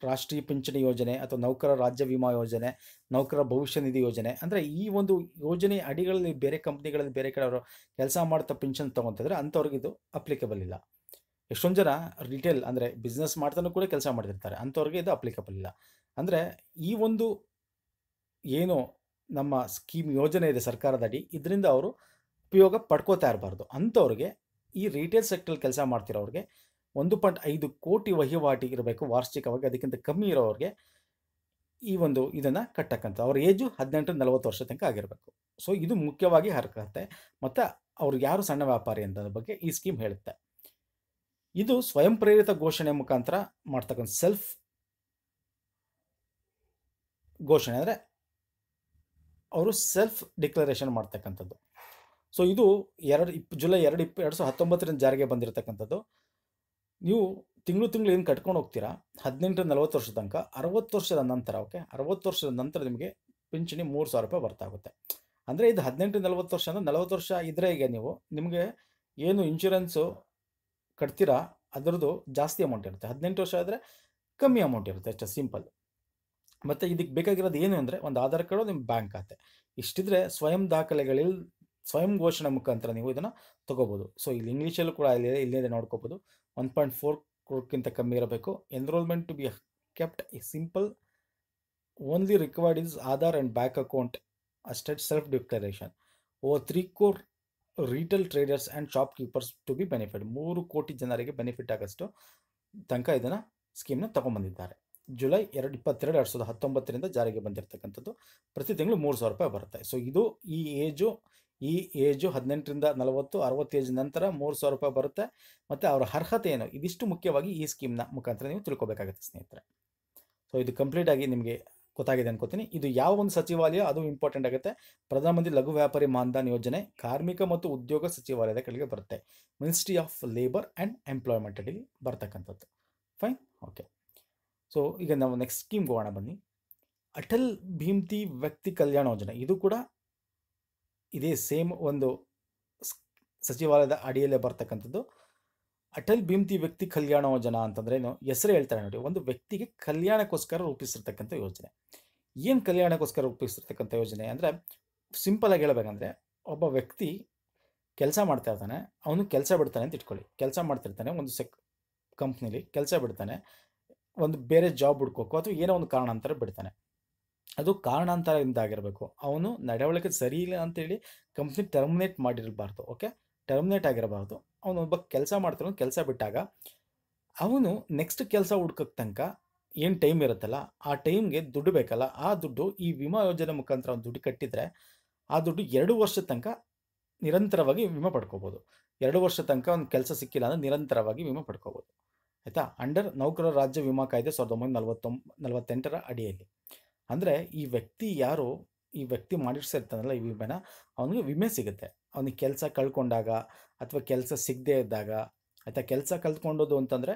ರಾಷ್ಟ್ರೀಯ ಪಿಂಚಣಿ ಯೋಜನೆ ಅಥವಾ ನೌಕರ ರಾಜ್ಯ ವಿಮಾ ಯೋಜನೆ ನೌಕರ ಭವಿಷ್ಯ ನಿಧಿ ಯೋಜನೆ ಅಂದರೆ ಈ ಒಂದು ಯೋಜನೆ ಅಡಿಗಳಲ್ಲಿ ಬೇರೆ ಕಂಪ್ನಿಗಳಲ್ಲಿ ಬೇರೆ ಕಡೆ ಅವರು ಕೆಲಸ ಮಾಡ್ತಾ ಪಿಂಚಣಿ ತೊಗೊತಿದ್ರೆ ಅಂಥವ್ರಿಗೆ ಇದು ಅಪ್ಲಿಕಬಲ್ ಇಲ್ಲ ಎಷ್ಟೊಂದು ಜನ ರಿಟೇಲ್ ಅಂದರೆ ಬಿಸ್ನೆಸ್ ಮಾಡ್ತಾನೂ ಕೂಡ ಕೆಲಸ ಮಾಡ್ತಿರ್ತಾರೆ ಅಂಥವ್ರಿಗೆ ಇದು ಅಪ್ಲಿಕಬಲ್ ಇಲ್ಲ ಅಂದರೆ ಈ ಒಂದು ಏನು ನಮ್ಮ ಸ್ಕೀಮ್ ಯೋಜನೆ ಇದೆ ಸರ್ಕಾರದ ಅಡಿ ಇದರಿಂದ ಅವರು ಉಪಯೋಗ ಪಡ್ಕೋತಾ ಇರಬಾರ್ದು ಅಂಥವ್ರಿಗೆ ಈ ರಿಟೇಲ್ ಸೆಕ್ಟರ್ ಕೆಲಸ ಮಾಡ್ತಿರೋರಿಗೆ ಒಂದು ಪಾಯಿಂಟ್ ಐದು ಕೋಟಿ ವಹಿವಾಟಿ ಇರಬೇಕು ವಾರ್ಷಿಕವಾಗಿ ಅದಕ್ಕಿಂತ ಕಮ್ಮಿ ಇರೋರಿಗೆ ಈ ಒಂದು ಇದನ್ನು ಕಟ್ಟಕ್ಕಂಥ ಅವ್ರ ಏಜು ಹದಿನೆಂಟು ನಲವತ್ತು ವರ್ಷ ತನಕ ಆಗಿರಬೇಕು ಸೊ ಇದು ಮುಖ್ಯವಾಗಿ ಹರಕತ್ತೆ ಮತ್ತು ಅವ್ರಿಗೆ ಯಾರು ಸಣ್ಣ ವ್ಯಾಪಾರಿ ಅಂತ ಬಗ್ಗೆ ಈ ಸ್ಕೀಮ್ ಹೇಳುತ್ತೆ ಇದು ಸ್ವಯಂ ಪ್ರೇರಿತ ಘೋಷಣೆ ಮುಖಾಂತರ ಮಾಡ್ತಕ್ಕಂಥ ಸೆಲ್ಫ್ ಘೋಷಣೆ ಅಂದರೆ ಅವರು ಸೆಲ್ಫ್ ಡಿಕ್ಲರೇಷನ್ ಮಾಡ್ತಕ್ಕಂಥದ್ದು ಸೊ ಇದು ಎರಡು ಇಪ್ಪ ಜುಲೈ ಎರಡು ಇಪ್ಪ ಎರಡು ಸಾವಿರದ ಹತ್ತೊಂಬತ್ತರಿಂದ ಜಾರಿಗೆ ಬಂದಿರತಕ್ಕಂಥದ್ದು ನೀವು ತಿಂಗಳು ತಿಂಗಳು ಏನು ಕಟ್ಕೊಂಡು ಹೋಗ್ತೀರಾ ಹದಿನೆಂಟರಿಂದ ನಲವತ್ತು ವರ್ಷದ ತನಕ ಅರವತ್ತು ವರ್ಷದ ನಂತರ ಓಕೆ ಅರವತ್ತು ವರ್ಷದ ನಂತರ ನಿಮಗೆ ಪಿಂಚಣಿ ಮೂರು ಸಾವಿರ ರೂಪಾಯಿ ಬರ್ತಾಗುತ್ತೆ ಅಂದರೆ ಇದು ಹದಿನೆಂಟು ನಲವತ್ತು ವರ್ಷ ಅಂದರೆ ನಲವತ್ತು ವರ್ಷ ಇದ್ದರೆ ಈಗ ನೀವು ನಿಮಗೆ ಏನು ಇನ್ಶೂರೆನ್ಸು ಕಟ್ತೀರಾ ಅದರದ್ದು ಜಾಸ್ತಿ ಅಮೌಂಟ್ ಇರುತ್ತೆ ಹದಿನೆಂಟು ವರ್ಷ ಆದರೆ ಕಮ್ಮಿ ಅಮೌಂಟ್ ಇರುತ್ತೆ ಅಷ್ಟೇ ಸಿಂಪಲ್ ಮತ್ತು ಇದಕ್ಕೆ ಬೇಕಾಗಿರೋದು ಏನು ಅಂದರೆ ಒಂದು ಆಧಾರ್ ಕಾರ್ಡು ನಿಮ್ಮ ಬ್ಯಾಂಕ್ ಖಾತೆ ಇಷ್ಟಿದ್ರೆ ಸ್ವಯಂ ದಾಖಲೆಗಳಲ್ಲಿ ಸ್ವಯಂ ಘೋಷಣೆ ಮುಖಾಂತರ ನೀವು ಇದನ್ನು ತೊಗೋಬೋದು ಸೊ ಇಲ್ಲಿ ಇಂಗ್ಲೀಷಲ್ಲೂ ಕೂಡ ಇಲ್ಲಿ ಇಲ್ಲೇ ನೋಡ್ಕೋಬೋದು ಒನ್ ಪಾಯಿಂಟ್ ಫೋರ್ ಕ್ರೋರ್ಕ್ಕಿಂತ ಕಮ್ಮಿ ಇರಬೇಕು enrolment to be kept simple only required is Aadhaar and bank account asset self declaration oh three crore retail traders and shopkeepers to be benefit ಮೂರು ಕೋಟಿ ಜನರಿಗೆ ಬೆನಿಫಿಟ್ ಆಗೋಷ್ಟು ತನಕ ಇದನ್ನು ಸ್ಕೀಮ್ನ ತೊಗೊಂಬಂದಿದ್ದಾರೆ ಜುಲೈ ಎರಡು ಇಪ್ಪತ್ತೆರಡು ಎರಡು ಸಾವಿರದ ಹತ್ತೊಂಬತ್ತರಿಂದ ಜಾರಿಗೆ ಬಂದಿರತಕ್ಕಂಥದ್ದು ಪ್ರತಿ ತಿಂಗಳು ಮೂರು ಸಾವಿರ ರೂಪಾಯಿ ಬರುತ್ತೆ ಸೊ ಇದು ಈ ಏಜು ಈ ಏಜು ಹದಿನೆಂಟರಿಂದ ನಲವತ್ತು ಅರವತ್ತು ಏಜ್ ನಂತರ ಮೂರು ಸಾವಿರ ರೂಪಾಯಿ ಬರುತ್ತೆ ಮತ್ತು ಅವರ ಅರ್ಹತೆ ಏನು ಇದಿಷ್ಟು ಮುಖ್ಯವಾಗಿ ಈ ಸ್ಕೀಮ್ನ ಮುಖಾಂತರ ನೀವು ತಿಳ್ಕೊಬೇಕಾಗುತ್ತೆ ಸ್ನೇಹಿತರೆ ಸೊ ಇದು ಕಂಪ್ಲೀಟಾಗಿ ನಿಮಗೆ ಗೊತ್ತಾಗಿದೆ ಅನ್ಕೋತೀನಿ ಇದು ಯಾವ ಒಂದು ಸಚಿವಾಲಯ ಅದು ಇಂಪಾರ್ಟೆಂಟ್ ಆಗುತ್ತೆ ಪ್ರಧಾನಮಂತ್ರಿ ಲಘು ವ್ಯಾಪಾರಿ ಮಾನ್ಧನ್ ಯೋಜನೆ ಕಾರ್ಮಿಕ ಮತ್ತು ಉದ್ಯೋಗ ಸಚಿವಾಲಯದ ಕೆಳಗೆ ಬರುತ್ತೆ ministry of labour and employment ಅಲ್ಲಿ ಬರ್ತಕ್ಕಂಥದ್ದು ಫೈನ್ ಓಕೆ ಸೊ ಈಗ ನಾವು ನೆಕ್ಸ್ಟ್ ಸ್ಕೀಮ್ಗೆ ಹೋಗೋಣ ಬನ್ನಿ ಅಟಲ್ ಭೀಮ್ತಿ ವ್ಯಕ್ತಿ ಕಲ್ಯಾಣ ಯೋಜನೆ ಇದು ಕೂಡ ಇದೇ ಸೇಮ್ ಒಂದು ಸಚಿವಾಲಯದ ಅಡಿಯಲ್ಲೇ ಬರ್ತಕ್ಕಂಥದ್ದು ಅಟಲ್ ಬಿಮ್ತಿ ವ್ಯಕ್ತಿ ಕಲ್ಯಾಣ ಯೋಜನಾ ಅಂತಂದ್ರೆ ಹೆಸರು ಹೇಳ್ತಾರೆ ನೋಡಿ ಒಂದು ವ್ಯಕ್ತಿಗೆ ಕಲ್ಯಾಣಕ್ಕೋಸ್ಕರ ರೂಪಿಸಿರ್ತಕ್ಕಂಥ ಯೋಜನೆ ಏನು ಕಲ್ಯಾಣಕ್ಕೋಸ್ಕರ ರೂಪಿಸಿರ್ತಕ್ಕಂಥ ಯೋಜನೆ ಅಂದರೆ ಸಿಂಪಲ್ ಆಗಿ ಹೇಳಬೇಕಂದ್ರೆ ಒಬ್ಬ ವ್ಯಕ್ತಿ ಕೆಲಸ ಮಾಡ್ತಾ ಇರ್ತಾನೆ ಅವನು ಕೆಲಸ ಬಿಡ್ತಾನೆ ಅಂತ ಇಟ್ಕೊಳ್ಳಿ ಕೆಲಸ ಮಾಡ್ತಿರ್ತಾನೆ ಒಂದು ಸೆಕ್ ಕಂಪ್ನಿಲಿ ಕೆಲಸ ಬಿಡ್ತಾನೆ ಒಂದು ಬೇರೆ ಜಾಬ್ ಹುಡ್ಕೋಕೋ ಅಥವಾ ಏನೋ ಒಂದು ಕಾರಣ ಅಂತಾರೆ ಬಿಡ್ತಾನೆ ಅದು ಕಾರಣಾಂತರದಿಂದಾಗಿರಬೇಕು ಅವನು ನಡವಳಿಕೆ ಸರಿ ಇಲ್ಲ ಅಂತೇಳಿ ಕಂಪ್ನಿ ಟರ್ಮಿನೇಟ್ ಮಾಡಿರಬಾರ್ದು ಓಕೆ ಟರ್ಮಿನೇಟ್ ಆಗಿರಬಾರ್ದು ಅವನು ಒಬ್ಬ ಕೆಲಸ ಮಾಡ್ತಾರೋ ಕೆಲಸ ಬಿಟ್ಟಾಗ ಅವನು ನೆಕ್ಸ್ಟ್ ಕೆಲಸ ಹುಡ್ಕಕ್ಕೆ ತನಕ ಏನು ಟೈಮ್ ಇರುತ್ತಲ್ಲ ಆ ಟೈಮ್ಗೆ ದುಡ್ಡು ಬೇಕಲ್ಲ ಆ ದುಡ್ಡು ಈ ವಿಮಾ ಯೋಜನೆ ಮುಖಾಂತರ ಅವ್ನು ದುಡ್ಡು ಕಟ್ಟಿದರೆ ಆ ದುಡ್ಡು ಎರಡು ವರ್ಷದ ತನಕ ನಿರಂತರವಾಗಿ ವಿಮೆ ಪಡ್ಕೋಬೋದು ಎರಡು ವರ್ಷ ತನಕ ಒಂದು ಕೆಲಸ ಸಿಕ್ಕಿಲ್ಲ ಅಂದರೆ ನಿರಂತರವಾಗಿ ವಿಮೆ ಪಡ್ಕೋಬೋದು ಆಯಿತಾ ಅಂಡರ್ ನೌಕರರ ರಾಜ್ಯ ವಿಮಾ ಕಾಯ್ದೆ ಸಾವಿರದ ಒಂಬೈನೂರ ನಲವತ್ತೊಂಬ ನಲವತ್ತೆಂಟರ ಅಡಿಯಲ್ಲಿ ಅಂದರೆ ಈ ವ್ಯಕ್ತಿ ಯಾರು ಈ ವ್ಯಕ್ತಿ ಮಾಡಿರ್ಸಿರ್ತಾನಲ್ಲ ಈ ವಿಮೆನ ಅವನಿಗೆ ವಿಮೆ ಸಿಗುತ್ತೆ ಅವನಿಗೆ ಕೆಲಸ ಕಳ್ಕೊಂಡಾಗ ಅಥವಾ ಕೆಲಸ ಸಿಗದೇ ಇದ್ದಾಗ ಆಯಿತಾ ಕೆಲಸ ಕಲ್ತ್ಕೊಂಡೋದು ಅಂತಂದರೆ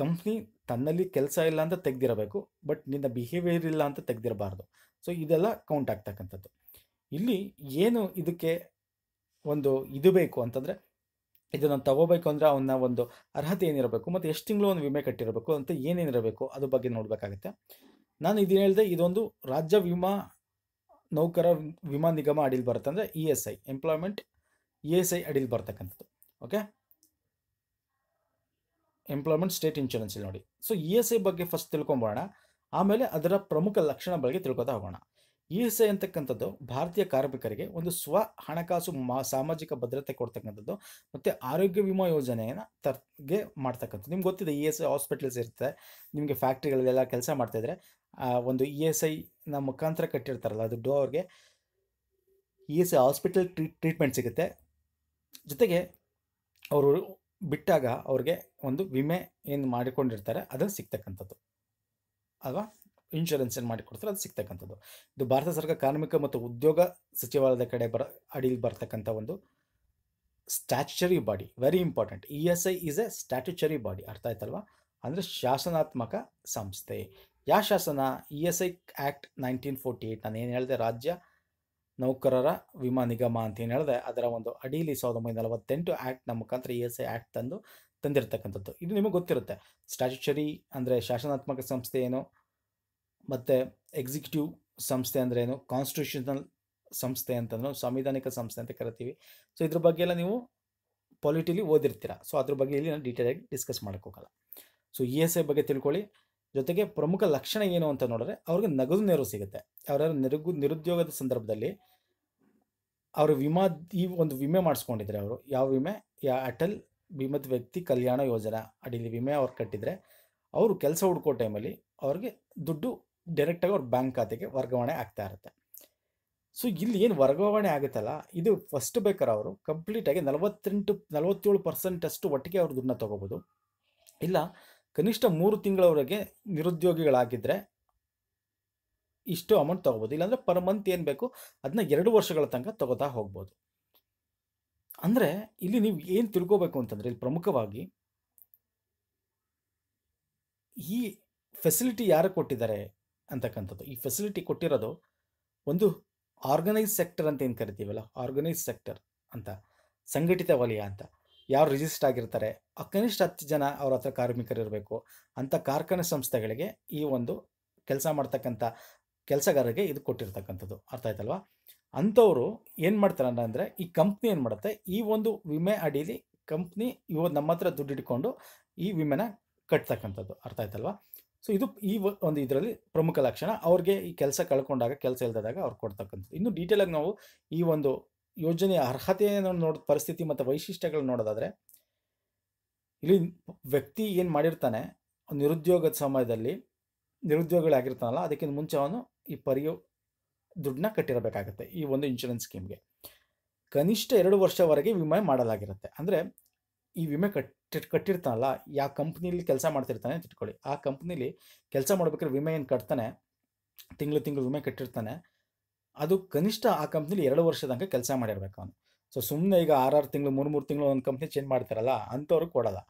ಕಂಪ್ನಿ ತನ್ನಲ್ಲಿ ಕೆಲಸ ಇಲ್ಲ ಅಂತ ತೆಗ್ದಿರಬೇಕು ಬಟ್ ನಿನ್ನ ಬಿಹೇವಿಯರ್ ಇಲ್ಲ ಅಂತ ತೆಗ್ದಿರಬಾರ್ದು ಸೊ ಇದೆಲ್ಲ ಕೌಂಟ್ ಆಗ್ತಕ್ಕಂಥದ್ದು ಇಲ್ಲಿ ಏನು ಇದಕ್ಕೆ ಒಂದು ಇದು ಬೇಕು ಅಂತಂದರೆ ಇದನ್ನು ತಗೋಬೇಕು ಅಂದರೆ ಅವನ್ನ ಒಂದು ಅರ್ಹತೆ ಏನಿರಬೇಕು ಮತ್ತು ಎಷ್ಟು ತಿಂಗಳು ಒಂದು ವಿಮೆ ಕಟ್ಟಿರಬೇಕು ಅಂತ ಏನೇನಿರಬೇಕು ಅದ್ರ ಬಗ್ಗೆ ನೋಡಬೇಕಾಗುತ್ತೆ ನಾನು ಇದನ್ನು ಹೇಳಿದೆ ಇದೊಂದು ರಾಜ್ಯ ವಿಮಾ ನೌಕರ ವಿಮಾ ನಿಗಮ ಅಡಿಲಿ ಬರುತ್ತೆ ಅಂದರೆ E S I employment E S I ಅಡಿಲಿ ಬರ್ತಕ್ಕಂಥದ್ದು ಓಕೆ ಎಂಪ್ಲಾಯ್ಮೆಂಟ್ ಸ್ಟೇಟ್ ಇನ್ಶೂರೆನ್ಸ್ ಇಲ್ಲಿ ನೋಡಿ ಸೊ ಇ ಎಸ್ ಐ ಬಗ್ಗೆ ಫಸ್ಟ್ ತಿಳ್ಕೊಂಬೋಣ ಆಮೇಲೆ ಅದರ ಪ್ರಮುಖ ಲಕ್ಷಣ ಬಗ್ಗೆ ತಿಳ್ಕೊತಾ ಹೋಗೋಣ ಇ ಎಸ್ ಐ ಅಂತಕ್ಕಂಥದ್ದು ಭಾರತೀಯ ಕಾರ್ಮಿಕರಿಗೆ ಒಂದು ಸ್ವ ಹಣಕಾಸು ಮಾ ಸಾಮಾಜಿಕ ಭದ್ರತೆ ಕೊಡ್ತಕ್ಕಂಥದ್ದು ಮತ್ತು ಆರೋಗ್ಯ ವಿಮಾ ಯೋಜನೆಯನ್ನು ತರ್ಗೆ ಮಾಡ್ತಕ್ಕಂಥದ್ದು ನಿಮ್ಗೆ ಗೊತ್ತಿದೆ ಇ ಎಸ್ ಐ ಹಾಸ್ಪಿಟಲ್ಸ್ ಇರುತ್ತೆ ನಿಮಗೆ ಫ್ಯಾಕ್ಟ್ರಿಗಳಲ್ಲೆಲ್ಲ ಕೆಲಸ ಮಾಡ್ತಾಯಿದ್ರೆ ಒಂದು ಇ ಎಸ್ ಐನ ಮುಖಾಂತರ ಕಟ್ಟಿರ್ತಾರಲ್ಲ ಅದು ಡೋ ಅವ್ರಿಗೆ ಇ ಎಸ್ ಐ ಹಾಸ್ಪಿಟಲ್ ಟ್ರೀ ಟ್ರೀಟ್ಮೆಂಟ್ ಸಿಗುತ್ತೆ ಜೊತೆಗೆ ಅವರು ಬಿಟ್ಟಾಗ ಅವ್ರಿಗೆ ಒಂದು ವಿಮೆ ಏನು ಮಾಡಿಕೊಂಡಿರ್ತಾರೆ ಅದು ಸಿಗ್ತಕ್ಕಂಥದ್ದು ಅಲ್ವಾ ಇನ್ಶೂರೆನ್ಸ್ ಏನು ಮಾಡಿಕೊಡ್ತಾರೆ ಅದು ಸಿಗ್ತಕ್ಕಂಥದ್ದು ಇದು ಭಾರತ ಸರ್ಕಾರ ಕಾರ್ಮಿಕ ಮತ್ತು ಉದ್ಯೋಗ ಸಚಿವಾಲಯದ ಕಡೆ ಬರ ಅಡಿಯಲ್ಲಿ ಬರ್ತಕ್ಕಂಥ ಒಂದು statutory body very important E S I is a statutory body ಅರ್ಥ ಆಯ್ತಲ್ವಾ ಅಂದರೆ ಶಾಸನಾತ್ಮಕ ಸಂಸ್ಥೆ ಯಾವ ಶಾಸನ E S I act nineteen forty eight ನಾನು ಏನು ಹೇಳಿದೆ ರಾಜ್ಯ ನೌಕರರ ವಿಮಾ ನಿಗಮ ಅಂತ ಏನು ಹೇಳಿದೆ ಅದರ ಒಂದು ಅಡೀಲಿ ಸಾವಿರದ ಒಂಬೈನೂರ ನಲವತ್ತೆಂಟು ನಮ್ಮ ಮುಖಾಂತರ ಇ ಎಸ್ ಐ ಆ್ಯಕ್ಟ್ ತಂದು ತಂದಿರತಕ್ಕಂಥದ್ದು ಇದು ನಿಮಗೆ ಗೊತ್ತಿರುತ್ತೆ ಸ್ಟ್ಯಾಚುಚರಿ ಅಂದರೆ ಶಾಸನಾತ್ಮಕ ಸಂಸ್ಥೆ ಏನು ಮತ್ತು ಎಕ್ಸಿಕ್ಯೂಟಿವ್ ಸಂಸ್ಥೆ ಅಂದರೆ ಏನು ಕಾನ್ಸ್ಟಿಟ್ಯೂಷನಲ್ ಸಂಸ್ಥೆ ಅಂತಂದ್ರೆ ಸಂವಿಧಾನಿಕ ಸಂಸ್ಥೆ ಅಂತ ಕರಿತೀವಿ ಸೊ ಇದ್ರ ಬಗ್ಗೆ ಎಲ್ಲ ನೀವು ಪಾಲಿಟಿಲಿ ಓದಿರ್ತೀರ ಸೊ ಅದ್ರ ಬಗ್ಗೆ ಇಲ್ಲಿ ನಾನು ಡೀಟೇಲಾಗಿ ಡಿಸ್ಕಸ್ ಮಾಡೋಕ್ಕೋಗಲ್ಲ ಸೊ ಇ ಎಸ್ ಐ ಬಗ್ಗೆ ತಿಳ್ಕೊಳ್ಳಿ ಜೊತೆಗೆ ಪ್ರಮುಖ ಲಕ್ಷಣ ಏನು ಅಂತ ನೋಡಿದ್ರೆ ಅವ್ರಿಗೆ ನಗದು ನೆರವು ಸಿಗುತ್ತೆ ಅವರ ನಿರುಗು ನಿರುದ್ಯೋಗದ ಸಂದರ್ಭದಲ್ಲಿ ಅವರು ವಿಮಾ ಈ ಒಂದು ವಿಮೆ ಮಾಡಿಸ್ಕೊಂಡಿದ್ರೆ ಅವರು ಯಾವ ವಿಮೆ ಯಾ ಅಟಲ್ ವಿಮದ ವ್ಯಕ್ತಿ ಕಲ್ಯಾಣ ಯೋಜನಾ ಅಡಿಲಿ ವಿಮೆ ಅವ್ರು ಕಟ್ಟಿದರೆ ಅವರು ಕೆಲಸ ಹುಡ್ಕೋ ಟೈಮಲ್ಲಿ ಅವ್ರಿಗೆ ದುಡ್ಡು ಡೈರೆಕ್ಟಾಗಿ ಅವ್ರ ಬ್ಯಾಂಕ್ ಖಾತೆಗೆ ವರ್ಗಾವಣೆ ಆಗ್ತಾ ಇರುತ್ತೆ ಸೊ ಇಲ್ಲಿ ಏನು ವರ್ಗಾವಣೆ ಆಗುತ್ತಲ್ಲ ಇದು ಫಸ್ಟ್ ಬೇಕಾರೆ ಅವರು ಕಂಪ್ಲೀಟಾಗಿ ನಲವತ್ತೆಂಟು ನಲವತ್ತೇಳು ಪರ್ಸೆಂಟಷ್ಟು ಒಟ್ಟಿಗೆ ಅವ್ರ ದುಡ್ಡನ್ನ ತೊಗೋಬೋದು ಇಲ್ಲ ಕನಿಷ್ಠ ಮೂರು ತಿಂಗಳವರೆಗೆ ನಿರುದ್ಯೋಗಿಗಳಾಗಿದ್ದರೆ ಇಷ್ಟು ಅಮೌಂಟ್ ತೊಗೋಬೋದು ಇಲ್ಲಾಂದರೆ ಪರ್ ಮಂತ್ ಏನು ಬೇಕು ಅದನ್ನ ಎರಡು ವರ್ಷಗಳ ತನಕ ತಗೋತಾ ಹೋಗ್ಬೋದು ಅಂದರೆ ಇಲ್ಲಿ ನೀವು ಏನು ತಿಳ್ಕೋಬೇಕು ಅಂತಂದರೆ ಇಲ್ಲಿ ಪ್ರಮುಖವಾಗಿ ಈ ಫೆಸಿಲಿಟಿ ಯಾರು ಕೊಟ್ಟಿದ್ದಾರೆ ಅಂತಕ್ಕಂಥದ್ದು ಈ ಫೆಸಿಲಿಟಿ ಕೊಟ್ಟಿರೋದು ಒಂದು ಆರ್ಗನೈಸ್ ಸೆಕ್ಟರ್ ಅಂತ ಏನು ಕರಿತೀವಲ್ಲ ಆರ್ಗನೈಸ್ ಸೆಕ್ಟರ್ ಅಂತ ಸಂಘಟಿತ ವಲಯ ಅಂತ ಯಾರು ರಿಜಿಸ್ಟರ್ ಆಗಿರ್ತಾರೆ ಆ ಕನಿಷ್ಠ ಹತ್ತು ಜನ ಅವ್ರ ಹತ್ರ ಇರಬೇಕು ಅಂಥ ಕಾರ್ಖಾನೆ ಸಂಸ್ಥೆಗಳಿಗೆ ಈ ಒಂದು ಕೆಲಸ ಮಾಡ್ತಕ್ಕಂಥ ಕೆಲಸಗಾರರಿಗೆ ಇದು ಕೊಟ್ಟಿರ್ತಕ್ಕಂಥದ್ದು ಅರ್ಥ ಆಯ್ತಲ್ವಾ ಅಂಥವರು ಏನು ಮಾಡ್ತಾರೆ ಅಂದರೆ ಈ ಕಂಪ್ನಿ ಏನು ಮಾಡುತ್ತೆ ಈ ಒಂದು ವಿಮೆ ಅಡಿಯಲ್ಲಿ ಕಂಪ್ನಿ ಇವ ನಮ್ಮ ಹತ್ರ ದುಡ್ಡು ಇಟ್ಕೊಂಡು ಈ ವಿಮೆನ ಕಟ್ತಕ್ಕಂಥದ್ದು ಅರ್ಥ ಆಯ್ತಲ್ವಾ ಸೊ ಇದು ಈ ಒಂದು ಇದರಲ್ಲಿ ಪ್ರಮುಖ ಲಕ್ಷಣ ಅವ್ರಿಗೆ ಈ ಕೆಲಸ ಕಳ್ಕೊಂಡಾಗ ಕೆಲಸ ಇಲ್ದಾದಾಗ ಅವ್ರು ಕೊಡ್ತಕ್ಕಂಥದ್ದು ಇನ್ನು ಡೀಟೇಲಾಗಿ ನಾವು ಈ ಒಂದು ಯೋಜನೆಯ ಅರ್ಹತೆಯನ್ನು ನೋಡ ಪರಿಸ್ಥಿತಿ ಮತ್ತು ವೈಶಿಷ್ಟ್ಯಗಳನ್ನ ನೋಡೋದಾದರೆ ಇಲ್ಲಿ ವ್ಯಕ್ತಿ ಏನು ಮಾಡಿರ್ತಾನೆ ನಿರುದ್ಯೋಗದ ಸಮಯದಲ್ಲಿ ನಿರುದ್ಯೋಗಗಳಾಗಿರ್ತಾನಲ್ಲ ಅದಕ್ಕಿಂತ ಮುಂಚೆ ಅವನು ಈ ಪರಿಯು ದುಡ್ಡನ್ನ ಕಟ್ಟಿರಬೇಕಾಗತ್ತೆ ಈ ಒಂದು ಇನ್ಶೂರೆನ್ಸ್ ಸ್ಕೀಮ್ಗೆ ಕನಿಷ್ಠ ಎರಡು ವರ್ಷವರೆಗೆ ವಿಮೆ ಮಾಡಲಾಗಿರುತ್ತೆ ಅಂದರೆ ಈ ವಿಮೆ ಕಟ್ಟಿ ಕಟ್ಟಿರ್ತಾನಲ್ಲ ಯಾವ ಕಂಪ್ನೀಲಿ ಕೆಲಸ ಮಾಡ್ತಿರ್ತಾನೆ ತಿಟ್ಕೊಳ್ಳಿ ಇಟ್ಕೊಳ್ಳಿ ಆ ಕಂಪ್ನೀಲಿ ಕೆಲಸ ಮಾಡ್ಬೇಕಾದ್ರೆ ವಿಮೆ ಏನು ಕಟ್ತಾನೆ ತಿಂಗಳು ತಿಂಗಳು ವಿಮೆ ಕಟ್ಟಿರ್ತಾನೆ ಅದು ಕನಿಷ್ಠ ಆ ಕಂಪ್ನಿಲಿ ಎರಡು ವರ್ಷದ ಕೆಲಸ ಮಾಡಿರ್ಬೇಕು ಅವನು ಸೊ ಸುಮ್ಮನೆ ಈಗ ಆರಾರು ತಿಂಗಳು ಮೂರು ಮೂರು ತಿಂಗಳು ಒಂದು ಕಂಪ್ನಿ ಚೇಂಜ್ ಮಾಡ್ತಾರಲ್ಲ ಅಂಥವ್ರಿಗೆ ಕೊಡೋಲ್ಲ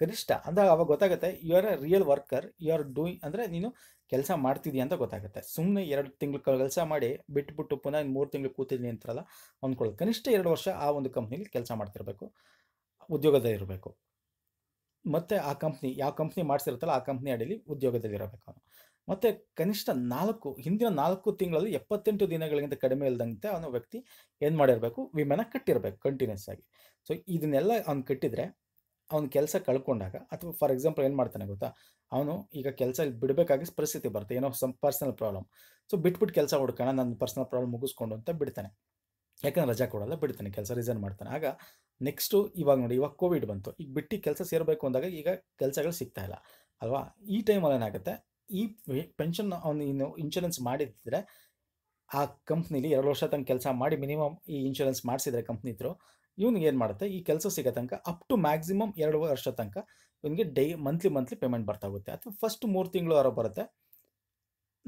ಕನಿಷ್ಠ ಅಂದಾಗ ಅವಾಗ ಗೊತ್ತಾಗುತ್ತೆ you are a real worker you are doing ಅಂದರೆ ನೀನು ಕೆಲಸ ಮಾಡ್ತಿದ್ದೀಯ ಅಂತ ಗೊತ್ತಾಗುತ್ತೆ ಸುಮ್ಮನೆ ಎರಡು ತಿಂಗಳು ಕೆಲಸ ಮಾಡಿ ಬಿಟ್ಬಿಟ್ಟು ಪುನಃ ಮೂರು ತಿಂಗಳು ಕೂತಿದ್ದೀನಿ ಅಂತಾರಲ್ಲ ಅಂದ್ಕೊಳ್ಳೋದು ಕನಿಷ್ಠ ಎರಡು ವರ್ಷ ಆ ಒಂದು ಕಂಪ್ನಿಲಿ ಕೆಲಸ ಮಾಡ್ತಿರ್ಬೇಕು ಉದ್ಯೋಗದಲ್ಲಿರಬೇಕು ಮತ್ತು ಆ ಕಂಪ್ನಿ ಯಾವ ಕಂಪ್ನಿ ಮಾಡಿಸಿರುತ್ತಲ್ಲ ಆ ಕಂಪ್ನಿ ಅಡಿಯಲ್ಲಿ ಉದ್ಯೋಗದಲ್ಲಿರಬೇಕು ಅವನು ಮತ್ತು ಕನಿಷ್ಠ ನಾಲ್ಕು ಹಿಂದಿನ ನಾಲ್ಕು ತಿಂಗಳಲ್ಲಿ ಎಪ್ಪತ್ತೆಂಟು ದಿನಗಳಿಗಿಂತ ಕಡಿಮೆ ಇಲ್ಲದಂತೆ ಅವನ ವ್ಯಕ್ತಿ ಏನು ಮಾಡಿರಬೇಕು ವಿಮೆನ ಕಟ್ಟಿರಬೇಕು ಕಂಟಿನ್ಯೂಸ್ ಆಗಿ ಸೊ ಇದನ್ನೆಲ್ಲ ಅವ್ನು ಕಟ್ಟಿದರೆ ಅವ್ನ ಕೆಲಸ ಕಳ್ಕೊಂಡಾಗ ಅಥವಾ ಫಾರ್ ಎಕ್ಸಾಂಪಲ್ ಏನು ಮಾಡ್ತಾನೆ ಗೊತ್ತಾ ಅವನು ಈಗ ಕೆಲಸ ಬಿಡಬೇಕಾಗಿ ಪರಿಸ್ಥಿತಿ ಬರುತ್ತೆ ಏನೋ ಸಮ್ ಪರ್ಸನಲ್ ಪ್ರಾಬ್ಲಮ್ ಸೊ ಬಿಟ್ಬಿಟ್ಟು ಕೆಲಸ ಹುಡ್ಕೋಣ ನನ್ನ ಪರ್ಸನಲ್ ಪ್ರಾಬ್ಲಮ್ ಮುಗಿಸ್ಕೊಂಡು ಅಂತ ಬಿಡ್ತಾನೆ ಯಾಕಂದ್ರೆ ರಜಾ ಕೊಡಲ್ಲ ಬಿಡ್ತಾನೆ ಕೆಲಸ ರಿಸೈನ್ ಮಾಡ್ತಾನೆ ಆಗ ನೆಕ್ಸ್ಟು ಇವಾಗ ನೋಡಿ ಇವಾಗ ಕೋವಿಡ್ ಬಂತು ಈಗ ಬಿಟ್ಟು ಕೆಲಸ ಸೇರಬೇಕು ಅಂದಾಗ ಈಗ ಕೆಲಸಗಳು ಸಿಗ್ತಾ ಇಲ್ಲ ಅಲ್ವಾ ಈ ಟೈಮಲ್ಲಿ ಏನಾಗುತ್ತೆ ಈ ಪೆನ್ಷನ್ ಅವನು ಇನ್ನು ಇನ್ಶೂರೆನ್ಸ್ ಮಾಡಿದ್ರೆ ಆ ಕಂಪ್ನಿಲಿ ಎರಡು ವರ್ಷ ತನಕ ಕೆಲಸ ಮಾಡಿ ಮಿನಿಮಮ್ ಈ ಇನ್ಶೂರೆನ್ಸ್ ಮಾಡಿಸಿದ್ರೆ ಕಂಪ್ನಿ ಇದ್ರು ಇವ್ನಿಗೆ ಏನು ಮಾಡುತ್ತೆ ಈ ಕೆಲಸ ಸಿಗೋ ತನಕ ಅಪ್ ಟು ಮ್ಯಾಕ್ಸಿಮಮ್ ಎರಡು ವರ್ಷ ತನಕ ಇವನಿಗೆ ಡೈ ಮಂತ್ಲಿ ಮಂತ್ಲಿ ಪೇಮೆಂಟ್ ಬರ್ತಾ ಹೋಗುತ್ತೆ ಅಥವಾ ಫಸ್ಟ್ ಮೂರು ತಿಂಗಳು ಯಾರೋ ಬರುತ್ತೆ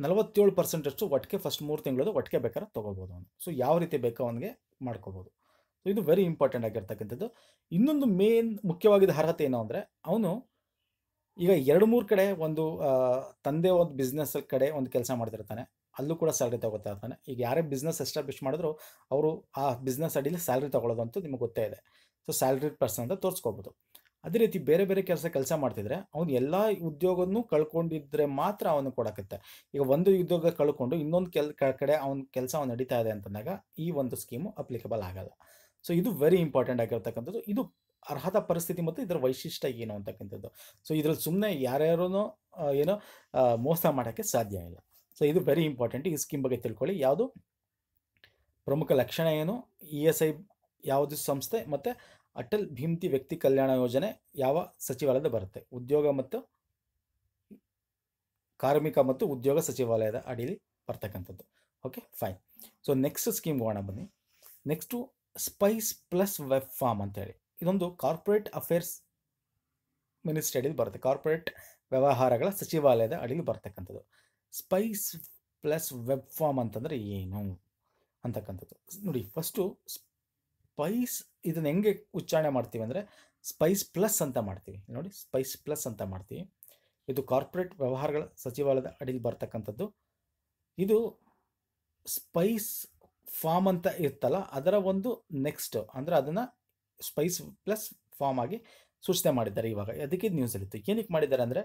ನಲವತ್ತೇಳು ಪರ್ಸೆಂಟಷ್ಟು ಒಟ್ಟಿಗೆ ಫಸ್ಟ್ ಮೂರು ತಿಂಗಳದು ಒಟ್ಟಿಗೆ ಬೇಕಾದ್ರೆ ತೊಗೋಬೋದು ಅವನು ಸೊ ಯಾವ ರೀತಿ ಬೇಕೋ ಅವನಿಗೆ ಮಾಡ್ಕೋಬೋದು ಸೊ ಇದು ವೆರಿ ಇಂಪಾರ್ಟೆಂಟ್ ಆಗಿರ್ತಕ್ಕಂಥದ್ದು ಇನ್ನೊಂದು ಮೇನ್ ಮುಖ್ಯವಾಗಿದ್ದ ಅರ್ಹತೆ ಏನು ಅಂದರೆ ಅವನು ಈಗ ಎರಡು ಮೂರು ಕಡೆ ಒಂದು ತಂದೆ ಒಂದು ಬಿಸ್ನೆಸ್ ಕಡೆ ಒಂದು ಕೆಲಸ ಮಾಡ್ತಿರ್ತಾನೆ ಅಲ್ಲೂ ಕೂಡ ಸ್ಯಾಲ್ರಿ ತಗೋತಾ ಇರ್ತಾನೆ ಈಗ ಯಾರೇ ಬಿಸ್ನೆಸ್ ಎಸ್ಟಾಬ್ಲಿಷ್ ಮಾಡಿದ್ರು ಅವರು ಆ ಬಿಸ್ನೆಸ್ ಅಡಿಲಿ ಸ್ಯಾಲ್ರಿ ತಗೊಳ್ಳೋದು ಅಂತೂ ನಿಮಗೆ ಗೊತ್ತೇ ಇದೆ ಸೊ ಸ್ಯಾಲ್ರಿ ಪರ್ಸನ್ ಅಂತ ತೋರಿಸ್ಕೋಬೋದು ಅದೇ ರೀತಿ ಬೇರೆ ಬೇರೆ ಕೆಲಸ ಕೆಲಸ ಮಾಡ್ತಿದ್ರೆ ಅವ್ನು ಎಲ್ಲ ಉದ್ಯೋಗವನ್ನು ಕಳ್ಕೊಂಡಿದ್ರೆ ಮಾತ್ರ ಅವನು ಕೊಡಕತ್ತೆ ಈಗ ಒಂದು ಉದ್ಯೋಗ ಕಳ್ಕೊಂಡು ಇನ್ನೊಂದು ಕೆಲ್ ಕಡೆ ಅವ್ನ ಕೆಲಸ ಅವ್ನು ನಡೀತಾ ಇದೆ ಅಂತಂದಾಗ ಈ ಒಂದು ಸ್ಕೀಮು ಅಪ್ಲಿಕಬಲ್ ಆಗಲ್ಲ ಸೊ ಇದು ವೆರಿ ಇಂಪಾರ್ಟೆಂಟ್ ಆಗಿರ್ತಕ್ಕಂಥದ್ದು ಇದು ಅರ್ಹತಾ ಪರಿಸ್ಥಿತಿ ಮತ್ತು ಇದರ ವೈಶಿಷ್ಟ್ಯ ಏನು ಅಂತಕ್ಕಂಥದ್ದು ಸೊ ಇದ್ರಲ್ಲಿ ಸುಮ್ಮನೆ ಯಾರ್ಯಾರೂ ಏನು ಮೋಸ ಮಾಡೋಕ್ಕೆ ಸಾಧ್ಯ ಇಲ್ಲ ಸೊ ಇದು ವೆರಿ ಇಂಪಾರ್ಟೆಂಟ್ ಈ ಸ್ಕೀಮ್ ಬಗ್ಗೆ ತಿಳ್ಕೊಳ್ಳಿ ಯಾವುದು ಪ್ರಮುಖ ಲಕ್ಷಣ ಏನು ಇ ಎಸ್ ಐ ಯಾವುದು ಸಂಸ್ಥೆ ಮತ್ತು ಅಟಲ್ ಭೀಮ್ತಿ ವ್ಯಕ್ತಿ ಕಲ್ಯಾಣ ಯೋಜನೆ ಯಾವ ಸಚಿವಾಲಯದ ಬರುತ್ತೆ ಉದ್ಯೋಗ ಮತ್ತು ಕಾರ್ಮಿಕ ಮತ್ತು ಉದ್ಯೋಗ ಸಚಿವಾಲಯದ ಅಡಿಯಲ್ಲಿ ಬರ್ತಕ್ಕಂಥದ್ದು okay fine so next scheme ಹೋಗೋಣ ಬನ್ನಿ next spice plus web form ಅಂತೇಳಿ ಇದೊಂದು ಕಾರ್ಪೊರೇಟ್ ಅಫೇರ್ಸ್ ಮಿನಿಸ್ಟ್ರಿ ಅಡಿಯಲ್ಲಿ ಬರುತ್ತೆ ಕಾರ್ಪೊರೇಟ್ ವ್ಯವಹಾರಗಳ ಸಚಿವಾಲಯದ ಅಡಿಯಲ್ಲಿ ಬರ್ತಕ್ಕಂಥದ್ದು ಸ್ಪೈಸ್ ಪ್ಲಸ್ ವೆಬ್ ಫಾರ್ಮ್ ಅಂತಂದರೆ ಏನು ಅಂತಕ್ಕಂಥದ್ದು ನೋಡಿ ಫಸ್ಟು ಸ್ಪೈಸ್ ಇದನ್ನು ಹೆಂಗೆ ಉಚ್ಚಾರಣೆ ಮಾಡ್ತೀವಿ ಅಂದರೆ ಸ್ಪೈಸ್ ಪ್ಲಸ್ ಅಂತ ಮಾಡ್ತೀವಿ ನೋಡಿ ಸ್ಪೈಸ್ ಪ್ಲಸ್ ಅಂತ ಮಾಡ್ತೀವಿ ಇದು ಕಾರ್ಪೊರೇಟ್ ವ್ಯವಹಾರಗಳ ಸಚಿವಾಲಯದ ಅಡಿಯಲ್ಲಿ ಬರ್ತಕ್ಕಂಥದ್ದು ಇದು ಸ್ಪೈಸ್ ಫಾರ್ಮ್ ಅಂತ ಇರ್ತಲ್ಲ ಅದರ ಒಂದು ನೆಕ್ಸ್ಟ್ ಅಂದರೆ ಅದನ್ನು ಸ್ಪೈಸ್ ಪ್ಲಸ್ ಫಾರ್ಮ್ ಆಗಿ ಸೂಚನೆ ಮಾಡಿದ್ದಾರೆ ಇವಾಗ ಅದಕ್ಕೆ ಇದು ನ್ಯೂಸಲ್ಲಿತ್ತು ಏನಕ್ಕೆ ಮಾಡಿದ್ದಾರೆ ಅಂದರೆ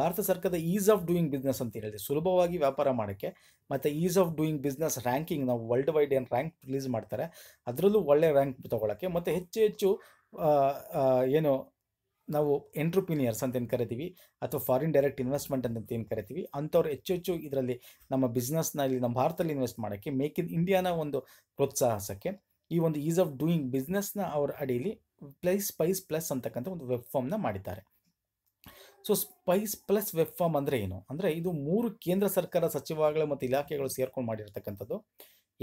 ಭಾರತ ಸರ್ಕಾರದ ಈಸ್ ಆಫ್ ಡೂಯಿಂಗ್ ಬಿಸ್ನೆಸ್ ಅಂತ ಹೇಳಿದೆ ಸುಲಭವಾಗಿ ವ್ಯಾಪಾರ ಮಾಡೋಕ್ಕೆ ಮತ್ತು ease of doing business ranking ನಾವು ವರ್ಲ್ಡ್ ವೈಡ್ ಏನು ರ್ಯಾಂಕ್ ರಿಲೀಸ್ ಮಾಡ್ತಾರೆ ಅದರಲ್ಲೂ ಒಳ್ಳೆ ರ್ಯಾಂಕ್ ತೊಗೊಳಕ್ಕೆ ಮತ್ತು ಹೆಚ್ಚು ಹೆಚ್ಚು ಏನು ನಾವು ಎಂಟ್ರಪ್ರಿನಿಯರ್ಸ್ ಅಂತ ಏನು ಕರಿತೀವಿ ಅಥವಾ ಫಾರಿನ್ ಡೈರೆಕ್ಟ್ ಇನ್ವೆಸ್ಟ್ಮೆಂಟ್ ಅಂತ ಏನು ಕರಿತೀವಿ ಅಂಥವ್ರು ಹೆಚ್ಚು ಹೆಚ್ಚು ಇದರಲ್ಲಿ ನಮ್ಮ ಬಿಸ್ನೆಸ್ನಲ್ಲಿ ನಮ್ಮ ಭಾರತದಲ್ಲಿ ಇನ್ವೆಸ್ಟ್ ಮಾಡೋಕ್ಕೆ ಮೇಕ್ ಇನ್ ಇಂಡಿಯಾನ ಒಂದು ಪ್ರೋತ್ಸಾಹಸಕ್ಕೆ ಈ ಒಂದು ಈಸ್ ಆಫ್ ಡೂಯಿಂಗ್ ಬಿಸ್ನೆಸ್ನ ಅವರ ಅಡಿಯಲ್ಲಿ ಪ್ಲೈಸ್ ಸ್ಪೈಸ್ ಪ್ಲಸ್ ಅಂತಕ್ಕಂಥ ಒಂದು ವೆಬ್ ಫಾರ್ಮ್ನ ಮಾಡಿದ್ದಾರೆ so spice plus web form ಅಂದರೆ ಏನು ಅಂದರೆ ಇದು ಮೂರು ಕೇಂದ್ರ ಸರ್ಕಾರ ಸಚಿವಾಲಯ ಮತ್ತು ಇಲಾಖೆಗಳು ಸೇರ್ಕೊಂಡು ಮಾಡಿರತಕ್ಕಂಥದ್ದು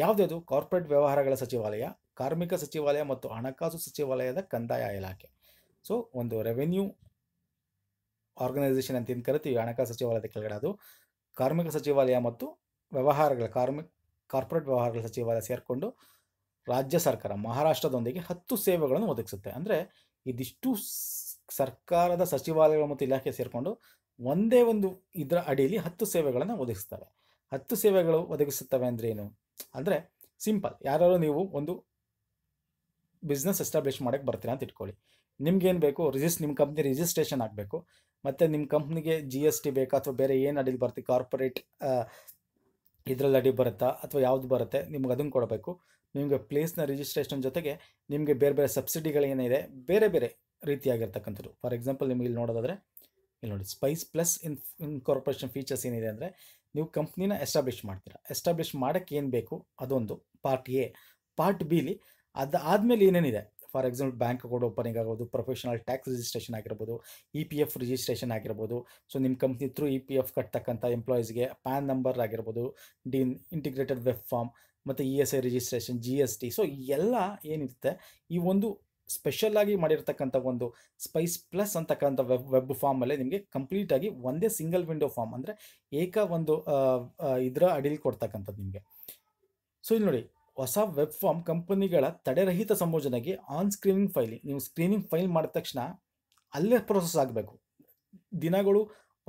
ಯಾವುದ್ಯಾವುದು ಕಾರ್ಪೊರೇಟ್ ವ್ಯವಹಾರಗಳ ಸಚಿವಾಲಯ ಕಾರ್ಮಿಕ ಸಚಿವಾಲಯ ಮತ್ತು ಹಣಕಾಸು ಸಚಿವಾಲಯದ ಕಂದಾಯ ಇಲಾಖೆ ಸೊ ಒಂದು ರೆವೆನ್ಯೂ ಆರ್ಗನೈಸೇಷನ್ ಅಂತ ಏನು ಕರಿತೀವಿ ಹಣಕಾಸು ಸಚಿವಾಲಯದ ಕೆಳಗಡೆ ಅದು ಕಾರ್ಮಿಕ ಸಚಿವಾಲಯ ಮತ್ತು ವ್ಯವಹಾರಗಳ ಕಾರ್ಮಿಕ ಕಾರ್ಪೊರೇಟ್ ವ್ಯವಹಾರಗಳ ಸಚಿವಾಲಯ ಸೇರಿಕೊಂಡು ರಾಜ್ಯ ಸರ್ಕಾರ ಮಹಾರಾಷ್ಟ್ರದೊಂದಿಗೆ ಹತ್ತು ಸೇವೆಗಳನ್ನು ಒದಗಿಸುತ್ತೆ ಅಂದರೆ ಇದಿಷ್ಟು ಸರ್ಕಾರದ ಸಚಿವಾಲಯಗಳು ಮತ್ತು ಇಲಾಖೆ ಸೇರಿಕೊಂಡು ಒಂದೇ ಒಂದು ಇದರ ಅಡಿಯಲ್ಲಿ ಹತ್ತು ಸೇವೆಗಳನ್ನು ಒದಗಿಸ್ತವೆ ಹತ್ತು ಸೇವೆಗಳು ಒದಗಿಸುತ್ತವೆ ಅಂದರೆ ಏನು ಅಂದರೆ ಸಿಂಪಲ್ ಯಾರು ನೀವು ಒಂದು ಬಿಸ್ನೆಸ್ ಎಸ್ಟಾಬ್ಲಿಷ್ ಮಾಡೋಕ್ಕೆ ಬರ್ತೀರಾ ಅಂತ ಇಟ್ಕೊಳ್ಳಿ ನಿಮ್ಗೇನು ಬೇಕು ರಿಜಿಸ್ ನಿಮ್ಮ ಕಂಪ್ನಿ ರಿಜಿಸ್ಟ್ರೇಷನ್ ಆಗಬೇಕು ಮತ್ತು ನಿಮ್ಮ ಕಂಪ್ನಿಗೆ ಜಿ ಎಸ್ ಟಿ ಬೇಕಾ ಅಥವಾ ಬೇರೆ ಏನು ಅಡಿಲಿ ಬರುತ್ತೆ ಕಾರ್ಪೊರೇಟ್ ಇದರಲ್ಲಿ ಅಡಿ ಬರುತ್ತಾ ಅಥವಾ ಯಾವುದು ಬರುತ್ತೆ ನಿಮ್ಗೆ ಅದನ್ನು ಕೊಡಬೇಕು ನಿಮಗೆ ಪ್ಲೇಸ್ನ ರಿಜಿಸ್ಟ್ರೇಷನ್ ಜೊತೆಗೆ ನಿಮಗೆ ಬೇರೆ ಬೇರೆ ಏನಿದೆ ಬೇರೆ ಬೇರೆ ರೀತಿಯಾಗಿರ್ತಕ್ಕಂಥದ್ದು ಫಾರ್ ಎಕ್ಸಾಂಪಲ್ ನಿಮಗೆ ಇಲ್ಲಿ ನೋಡೋದಾದರೆ ಇಲ್ಲಿ ನೋಡಿ spice plus in in corporation features ಏನಿದೆ ಅಂದರೆ ನೀವು ಕಂಪ್ನಿನ ಎಸ್ಟಾಬ್ಲಿಷ್ ಮಾಡ್ತೀರಾ ಎಸ್ಟಾಬ್ಲಿಷ್ ಮಾಡೋಕ್ಕೆ ಏನು ಬೇಕು ಅದೊಂದು ಪಾರ್ಟ್ ಎ ಪಾರ್ಟ್ ಬಿಲಿ ಅದು ಆದಮೇಲೆ ಏನೇನಿದೆ for example bank account opening ಆಗೋದು ಪ್ರೊಫೆಷನಲ್ ಟ್ಯಾಕ್ಸ್ ರಿಜಿಸ್ಟ್ರೇಷನ್ ಆಗಿರ್ಬೋದು ಇ ಪಿ ಎಫ್ ರಿಜಿಸ್ಟ್ರೇಷನ್ ಆಗಿರ್ಬೋದು ಸೊ ನಿಮ್ಮ company through E P F ಕಟ್ತಕ್ಕಂಥ ಎಂಪ್ಲಾಯೀಸ್ಗೆ ಪ್ಯಾನ್ ನಂಬರ್ ಆಗಿರ್ಬೋದು ಡಿನ್ ಇಂಟಿಗ್ರೇಟೆಡ್ ವೆಬ್ ಫಾರ್ಮ್ ಮತ್ತು E S I registration G S T so ಎಲ್ಲ ಏನಿರುತ್ತೆ ಈ ಒಂದು ಆಗಿ ಮಾಡಿರ್ತಕ್ಕಂಥ ಒಂದು ಸ್ಪೈಸ್ ಪ್ಲಸ್ ಅಂತಕ್ಕಂಥ ವೆಬ್ ವೆಬ್ ಫಾರ್ಮಲ್ಲೇ ನಿಮಗೆ ಕಂಪ್ಲೀಟಾಗಿ ಒಂದೇ ಸಿಂಗಲ್ ವಿಂಡೋ ಫಾರ್ಮ್ ಅಂದರೆ ಏಕ ಒಂದು ಇದರ ಅಡಿಲಿ ಕೊಡ್ತಕ್ಕಂಥದ್ದು ನಿಮಗೆ ಸೊ ಇಲ್ಲಿ ನೋಡಿ ಹೊಸ ವೆಬ್ ಫಾರ್ಮ್ ಕಂಪನಿಗಳ ತಡೆರಹಿತ ಸಂಯೋಜನೆಗೆ ಆನ್ ಸ್ಕ್ರೀನಿಂಗ್ ಫೈಲಿಂಗ್ ನೀವು ಸ್ಕ್ರೀನಿಂಗ್ ಫೈಲ್ ಮಾಡಿದ ತಕ್ಷಣ ಅಲ್ಲೇ ಪ್ರೋಸೆಸ್ ಆಗಬೇಕು ದಿನಗಳು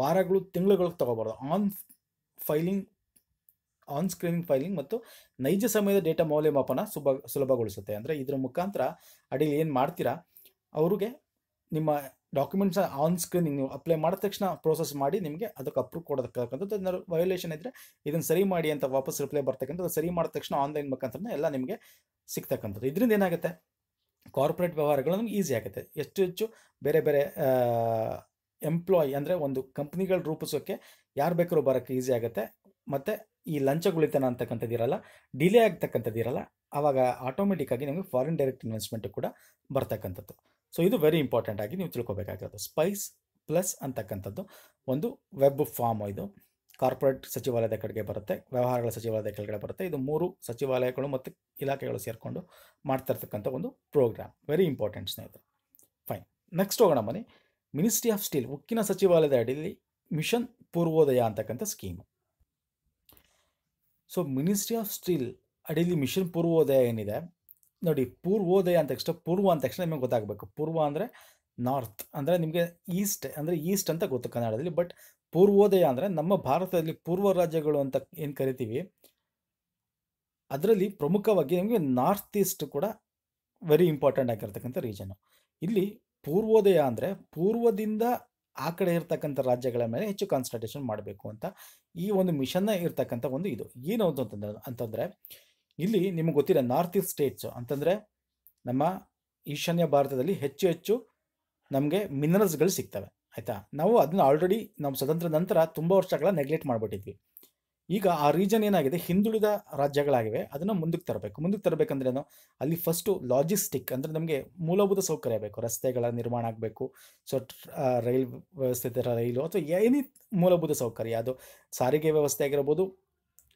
ವಾರಗಳು ತಿಂಗಳುಗಳು ತೊಗೋಬಾರ್ದು on filing on screening filing ಮತ್ತು ನೈಜ ಸಮಯದ ಡೇಟಾ ಮೌಲ್ಯಮಾಪನ ಸುಭ ಸುಲಭಗೊಳಿಸುತ್ತೆ ಅಂದರೆ ಇದರ ಮುಖಾಂತರ ಅಡಿಯಲ್ಲಿ ಏನು ಮಾಡ್ತೀರಾ ಅವ್ರಿಗೆ ನಿಮ್ಮ ಡಾಕ್ಯುಮೆಂಟ್ಸ್ ಆನ್ ಸ್ಕ್ರೀನಿಂಗ್ ನೀವು ಅಪ್ಲೈ ಮಾಡಿದ ತಕ್ಷಣ ಪ್ರೋಸೆಸ್ ಮಾಡಿ ನಿಮಗೆ ಅದಕ್ಕೆ ಅಪ್ರೂವ್ ಕೊಡೋದಕ್ಕಂಥದ್ದು ಏನಾದ್ರು ವಯೋಲೇಷನ್ ಇದ್ದರೆ ಇದನ್ನು ಸರಿ ಮಾಡಿ ಅಂತ ವಾಪಸ್ ರಿಪ್ಲೈ ಬರ್ತಕ್ಕಂಥದ್ದು ಸರಿ ಮಾಡಿದ ತಕ್ಷಣ ಆನ್ಲೈನ್ ಮುಖಾಂತರ ಎಲ್ಲ ನಿಮಗೆ ಸಿಗ್ತಕ್ಕಂಥದ್ದು ಇದರಿಂದ ಏನಾಗುತ್ತೆ ಕಾರ್ಪೊರೇಟ್ ವ್ಯವಹಾರಗಳು ನಮ್ಗೆ ಈಸಿ ಆಗುತ್ತೆ ಎಷ್ಟು ಹೆಚ್ಚು ಬೇರೆ ಬೇರೆ ಎಂಪ್ಲಾಯ್ ಅಂದರೆ ಒಂದು ಕಂಪ್ನಿಗಳು ರೂಪಿಸೋಕ್ಕೆ ಯಾರು ಬೇಕಾದ್ರೂ ಬರೋಕ್ಕೆ ಈಸಿ ಆಗುತ್ತೆ ಮತ್ತು ಈ ಲಂಚಗುಳಿತನ ಅಂತಕ್ಕಂಥದ್ದು ಇರಲ್ಲ ಡಿಲೇ ಆಗ್ತಕ್ಕಂಥದ್ದು ಇರಲ್ಲ ಆವಾಗ ಆಟೋಮೆಟಿಕ್ಕಾಗಿ ನಿಮಗೆ ಫಾರಿನ್ ಡೈರೆಕ್ಟ್ ಇನ್ವೆಸ್ಟ್ಮೆಂಟ್ ಕೂಡ ಬರ್ತಕ್ಕಂಥದ್ದು ಸೊ ಇದು ವೆರಿ ಇಂಪಾರ್ಟೆಂಟ್ ಆಗಿ ನೀವು ತಿಳ್ಕೊಬೇಕಾಗಿರೋದು ಸ್ಪೈಸ್ ಪ್ಲಸ್ ಅಂತಕ್ಕಂಥದ್ದು ಒಂದು ವೆಬ್ ಫಾರ್ಮ್ ಇದು ಕಾರ್ಪೊರೇಟ್ ಸಚಿವಾಲಯದ ಕಡೆಗೆ ಬರುತ್ತೆ ವ್ಯವಹಾರಗಳ ಸಚಿವಾಲಯದ ಕೆಳಗಡೆ ಬರುತ್ತೆ ಇದು ಮೂರು ಸಚಿವಾಲಯಗಳು ಮತ್ತು ಇಲಾಖೆಗಳು ಸೇರಿಕೊಂಡು ಮಾಡ್ತಾ ಇರ್ತಕ್ಕಂಥ ಒಂದು ಪ್ರೋಗ್ರಾಮ್ ವೆರಿ ಇಂಪಾರ್ಟೆಂಟ್ ಸ್ನೇಹಿತರೆ ಫೈನ್ ನೆಕ್ಸ್ಟ್ ಹೋಗೋಣ ಮನೆ ಮಿನಿಸ್ಟ್ರಿ ಆಫ್ ಸ್ಟೀಲ್ ಉಕ್ಕಿನ ಸಚಿವಾಲಯದ ಅಡಿಯಲ್ಲಿ ಮಿಷನ್ ಪೂರ್ವೋದಯ ಅಂತಕ್ಕಂಥ scheme so ministry of steel ಅಡಿಯಲ್ಲಿ ಮಿಷನ್ ಪೂರ್ವೋದಯ ಏನಿದೆ ನೋಡಿ ಪೂರ್ವೋದಯ ಅಂತ ತಕ್ಷಣ ಪೂರ್ವ ಅಂತ ತಕ್ಷಣ ನಿಮಗೆ ಗೊತ್ತಾಗಬೇಕು ಪೂರ್ವ ಅಂದರೆ ನಾರ್ತ್ ಅಂದರೆ ನಿಮಗೆ ಈಸ್ಟ್ ಅಂದರೆ ಈಸ್ಟ್ ಅಂತ ಗೊತ್ತು ಕನ್ನಡದಲ್ಲಿ ಬಟ್ ಪೂರ್ವೋದಯ ಅಂದರೆ ನಮ್ಮ ಭಾರತದಲ್ಲಿ ಪೂರ್ವ ರಾಜ್ಯಗಳು ಅಂತ ಏನು ಕರಿತೀವಿ ಅದರಲ್ಲಿ ಪ್ರಮುಖವಾಗಿ ನಿಮಗೆ ನಾರ್ತ್ ಈಸ್ಟ್ ಕೂಡ ವೆರಿ ಇಂಪಾರ್ಟೆಂಟ್ ಆಗಿರ್ತಕ್ಕಂಥ ರೀಜನು ಇಲ್ಲಿ ಪೂರ್ವೋದಯ ಅಂದರೆ ಪೂರ್ವದಿಂದ ಆ ಕಡೆ ಇರ್ತಕ್ಕಂಥ ರಾಜ್ಯಗಳ ಮೇಲೆ ಹೆಚ್ಚು ಕಾನ್ಸಂಟ್ರೇಷನ್ ಮಾಡಬೇಕು ಅಂತ ಈ ಒಂದು ಮಿಷನ್ನ ಇರ್ತಕ್ಕಂಥ ಒಂದು ಇದು ಏನು ಅಂತಂದ್ರೆ ಅಂತಂದರೆ ಇಲ್ಲಿ ನಿಮ್ಗೆ ಗೊತ್ತಿಲ್ಲ ನಾರ್ತ್ ಈಸ್ಟ್ ಸ್ಟೇಟ್ಸು ಅಂತಂದರೆ ನಮ್ಮ ಈಶಾನ್ಯ ಭಾರತದಲ್ಲಿ ಹೆಚ್ಚು ಹೆಚ್ಚು ನಮಗೆ ಮಿನರಲ್ಸ್ಗಳು ಸಿಗ್ತವೆ ಆಯಿತಾ ನಾವು ಅದನ್ನ ಆಲ್ರೆಡಿ ನಮ್ಮ ಸ್ವತಂತ್ರ ನಂತರ ತುಂಬ ವರ್ಷಗಳ ನೆಗ್ಲೆಕ್ಟ್ ಮಾಡಿಬಿಟ್ಟಿದ್ವಿ ಈಗ ಆ ರೀಜನ್ ಏನಾಗಿದೆ ಹಿಂದುಳಿದ ರಾಜ್ಯಗಳಾಗಿವೆ ಅದನ್ನು ಮುಂದಕ್ಕೆ ತರಬೇಕು ಮುಂದಕ್ಕೆ ತರಬೇಕಂದ್ರೆ ಏನು ಅಲ್ಲಿ ಫಸ್ಟು ಲಾಜಿಸ್ಟಿಕ್ ಅಂದರೆ ನಮಗೆ ಮೂಲಭೂತ ಸೌಕರ್ಯ ಬೇಕು ರಸ್ತೆಗಳ ನಿರ್ಮಾಣ ಆಗಬೇಕು ಸೊ ರೈಲ್ ವ್ಯವಸ್ಥೆ ಥರ ರೈಲು ಅಥವಾ ಏನಿ ಮೂಲಭೂತ ಸೌಕರ್ಯ ಅದು ಸಾರಿಗೆ ವ್ಯವಸ್ಥೆ ಆಗಿರ್ಬೋದು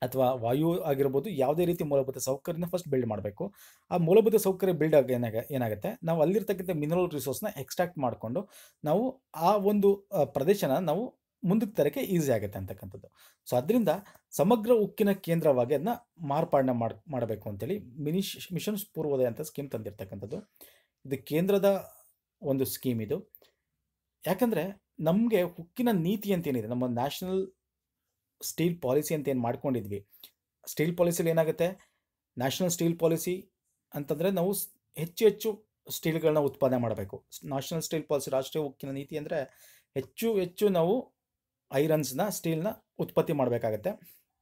ಅಥವಾ ವಾಯು ಆಗಿರ್ಬೋದು ಯಾವುದೇ ರೀತಿ ಮೂಲಭೂತ ಸೌಕರ್ಯನ ಫಸ್ಟ್ ಬಿಲ್ಡ್ ಮಾಡಬೇಕು ಆ ಮೂಲಭೂತ ಸೌಕರ್ಯ ಬಿಲ್ಡ್ ಆಗಿ ಏನಾಗ ಏನಾಗುತ್ತೆ ನಾವು ಅಲ್ಲಿರ್ತಕ್ಕಂಥ ಮಿನರಲ್ ರಿಸೋರ್ಸ್ನ ಎಕ್ಸ್ಟ್ರಾಕ್ಟ್ ಮಾಡಿಕೊಂಡು ನಾವು ಆ ಒಂದು ಪ್ರದೇಶನ ನಾವು ಮುಂದಕ್ಕೆ ತರಕ್ಕೆ ಈಸಿ ಆಗುತ್ತೆ ಅಂತಕ್ಕಂಥದ್ದು ಸೊ ಅದರಿಂದ ಸಮಗ್ರ ಉಕ್ಕಿನ ಕೇಂದ್ರವಾಗಿ ಅದನ್ನ ಮಾರ್ಪಾಡನೆ ಮಾಡಿ ಮಾಡಬೇಕು ಅಂತೇಳಿ ಮಿನಿಶ್ ಮಿಷನ್ ಪೂರ್ವೋದಯ ಅಂತ ಸ್ಕೀಮ್ ತಂದಿರ್ತಕ್ಕಂಥದ್ದು ಇದು ಕೇಂದ್ರದ ಒಂದು ಸ್ಕೀಮ್ ಇದು ಯಾಕಂದರೆ ನಮಗೆ ಉಕ್ಕಿನ ನೀತಿ ಅಂತ ಏನಿದೆ ನಮ್ಮ ನ್ಯಾಷನಲ್ ಸ್ಟೀಲ್ ಪಾಲಿಸಿ ಅಂತ ಏನು ಮಾಡ್ಕೊಂಡಿದ್ವಿ ಸ್ಟೀಲ್ ಪಾಲಿಸಿಲಿ ಏನಾಗುತ್ತೆ ನ್ಯಾಷನಲ್ ಸ್ಟೀಲ್ ಪಾಲಿಸಿ ಅಂತಂದರೆ ನಾವು ಹೆಚ್ಚು ಹೆಚ್ಚು ಸ್ಟೀಲ್ಗಳನ್ನ ಉತ್ಪಾದನೆ ಮಾಡಬೇಕು ನ್ಯಾಷನಲ್ ಸ್ಟೀಲ್ ಪಾಲಿಸಿ ರಾಷ್ಟ್ರೀಯ ಉಕ್ಕಿನ ನೀತಿ ಅಂದರೆ ಹೆಚ್ಚು ಹೆಚ್ಚು ನಾವು ಐರನ್ಸ್ನ ಸ್ಟೀಲ್ನ ಉತ್ಪತ್ತಿ ಮಾಡಬೇಕಾಗತ್ತೆ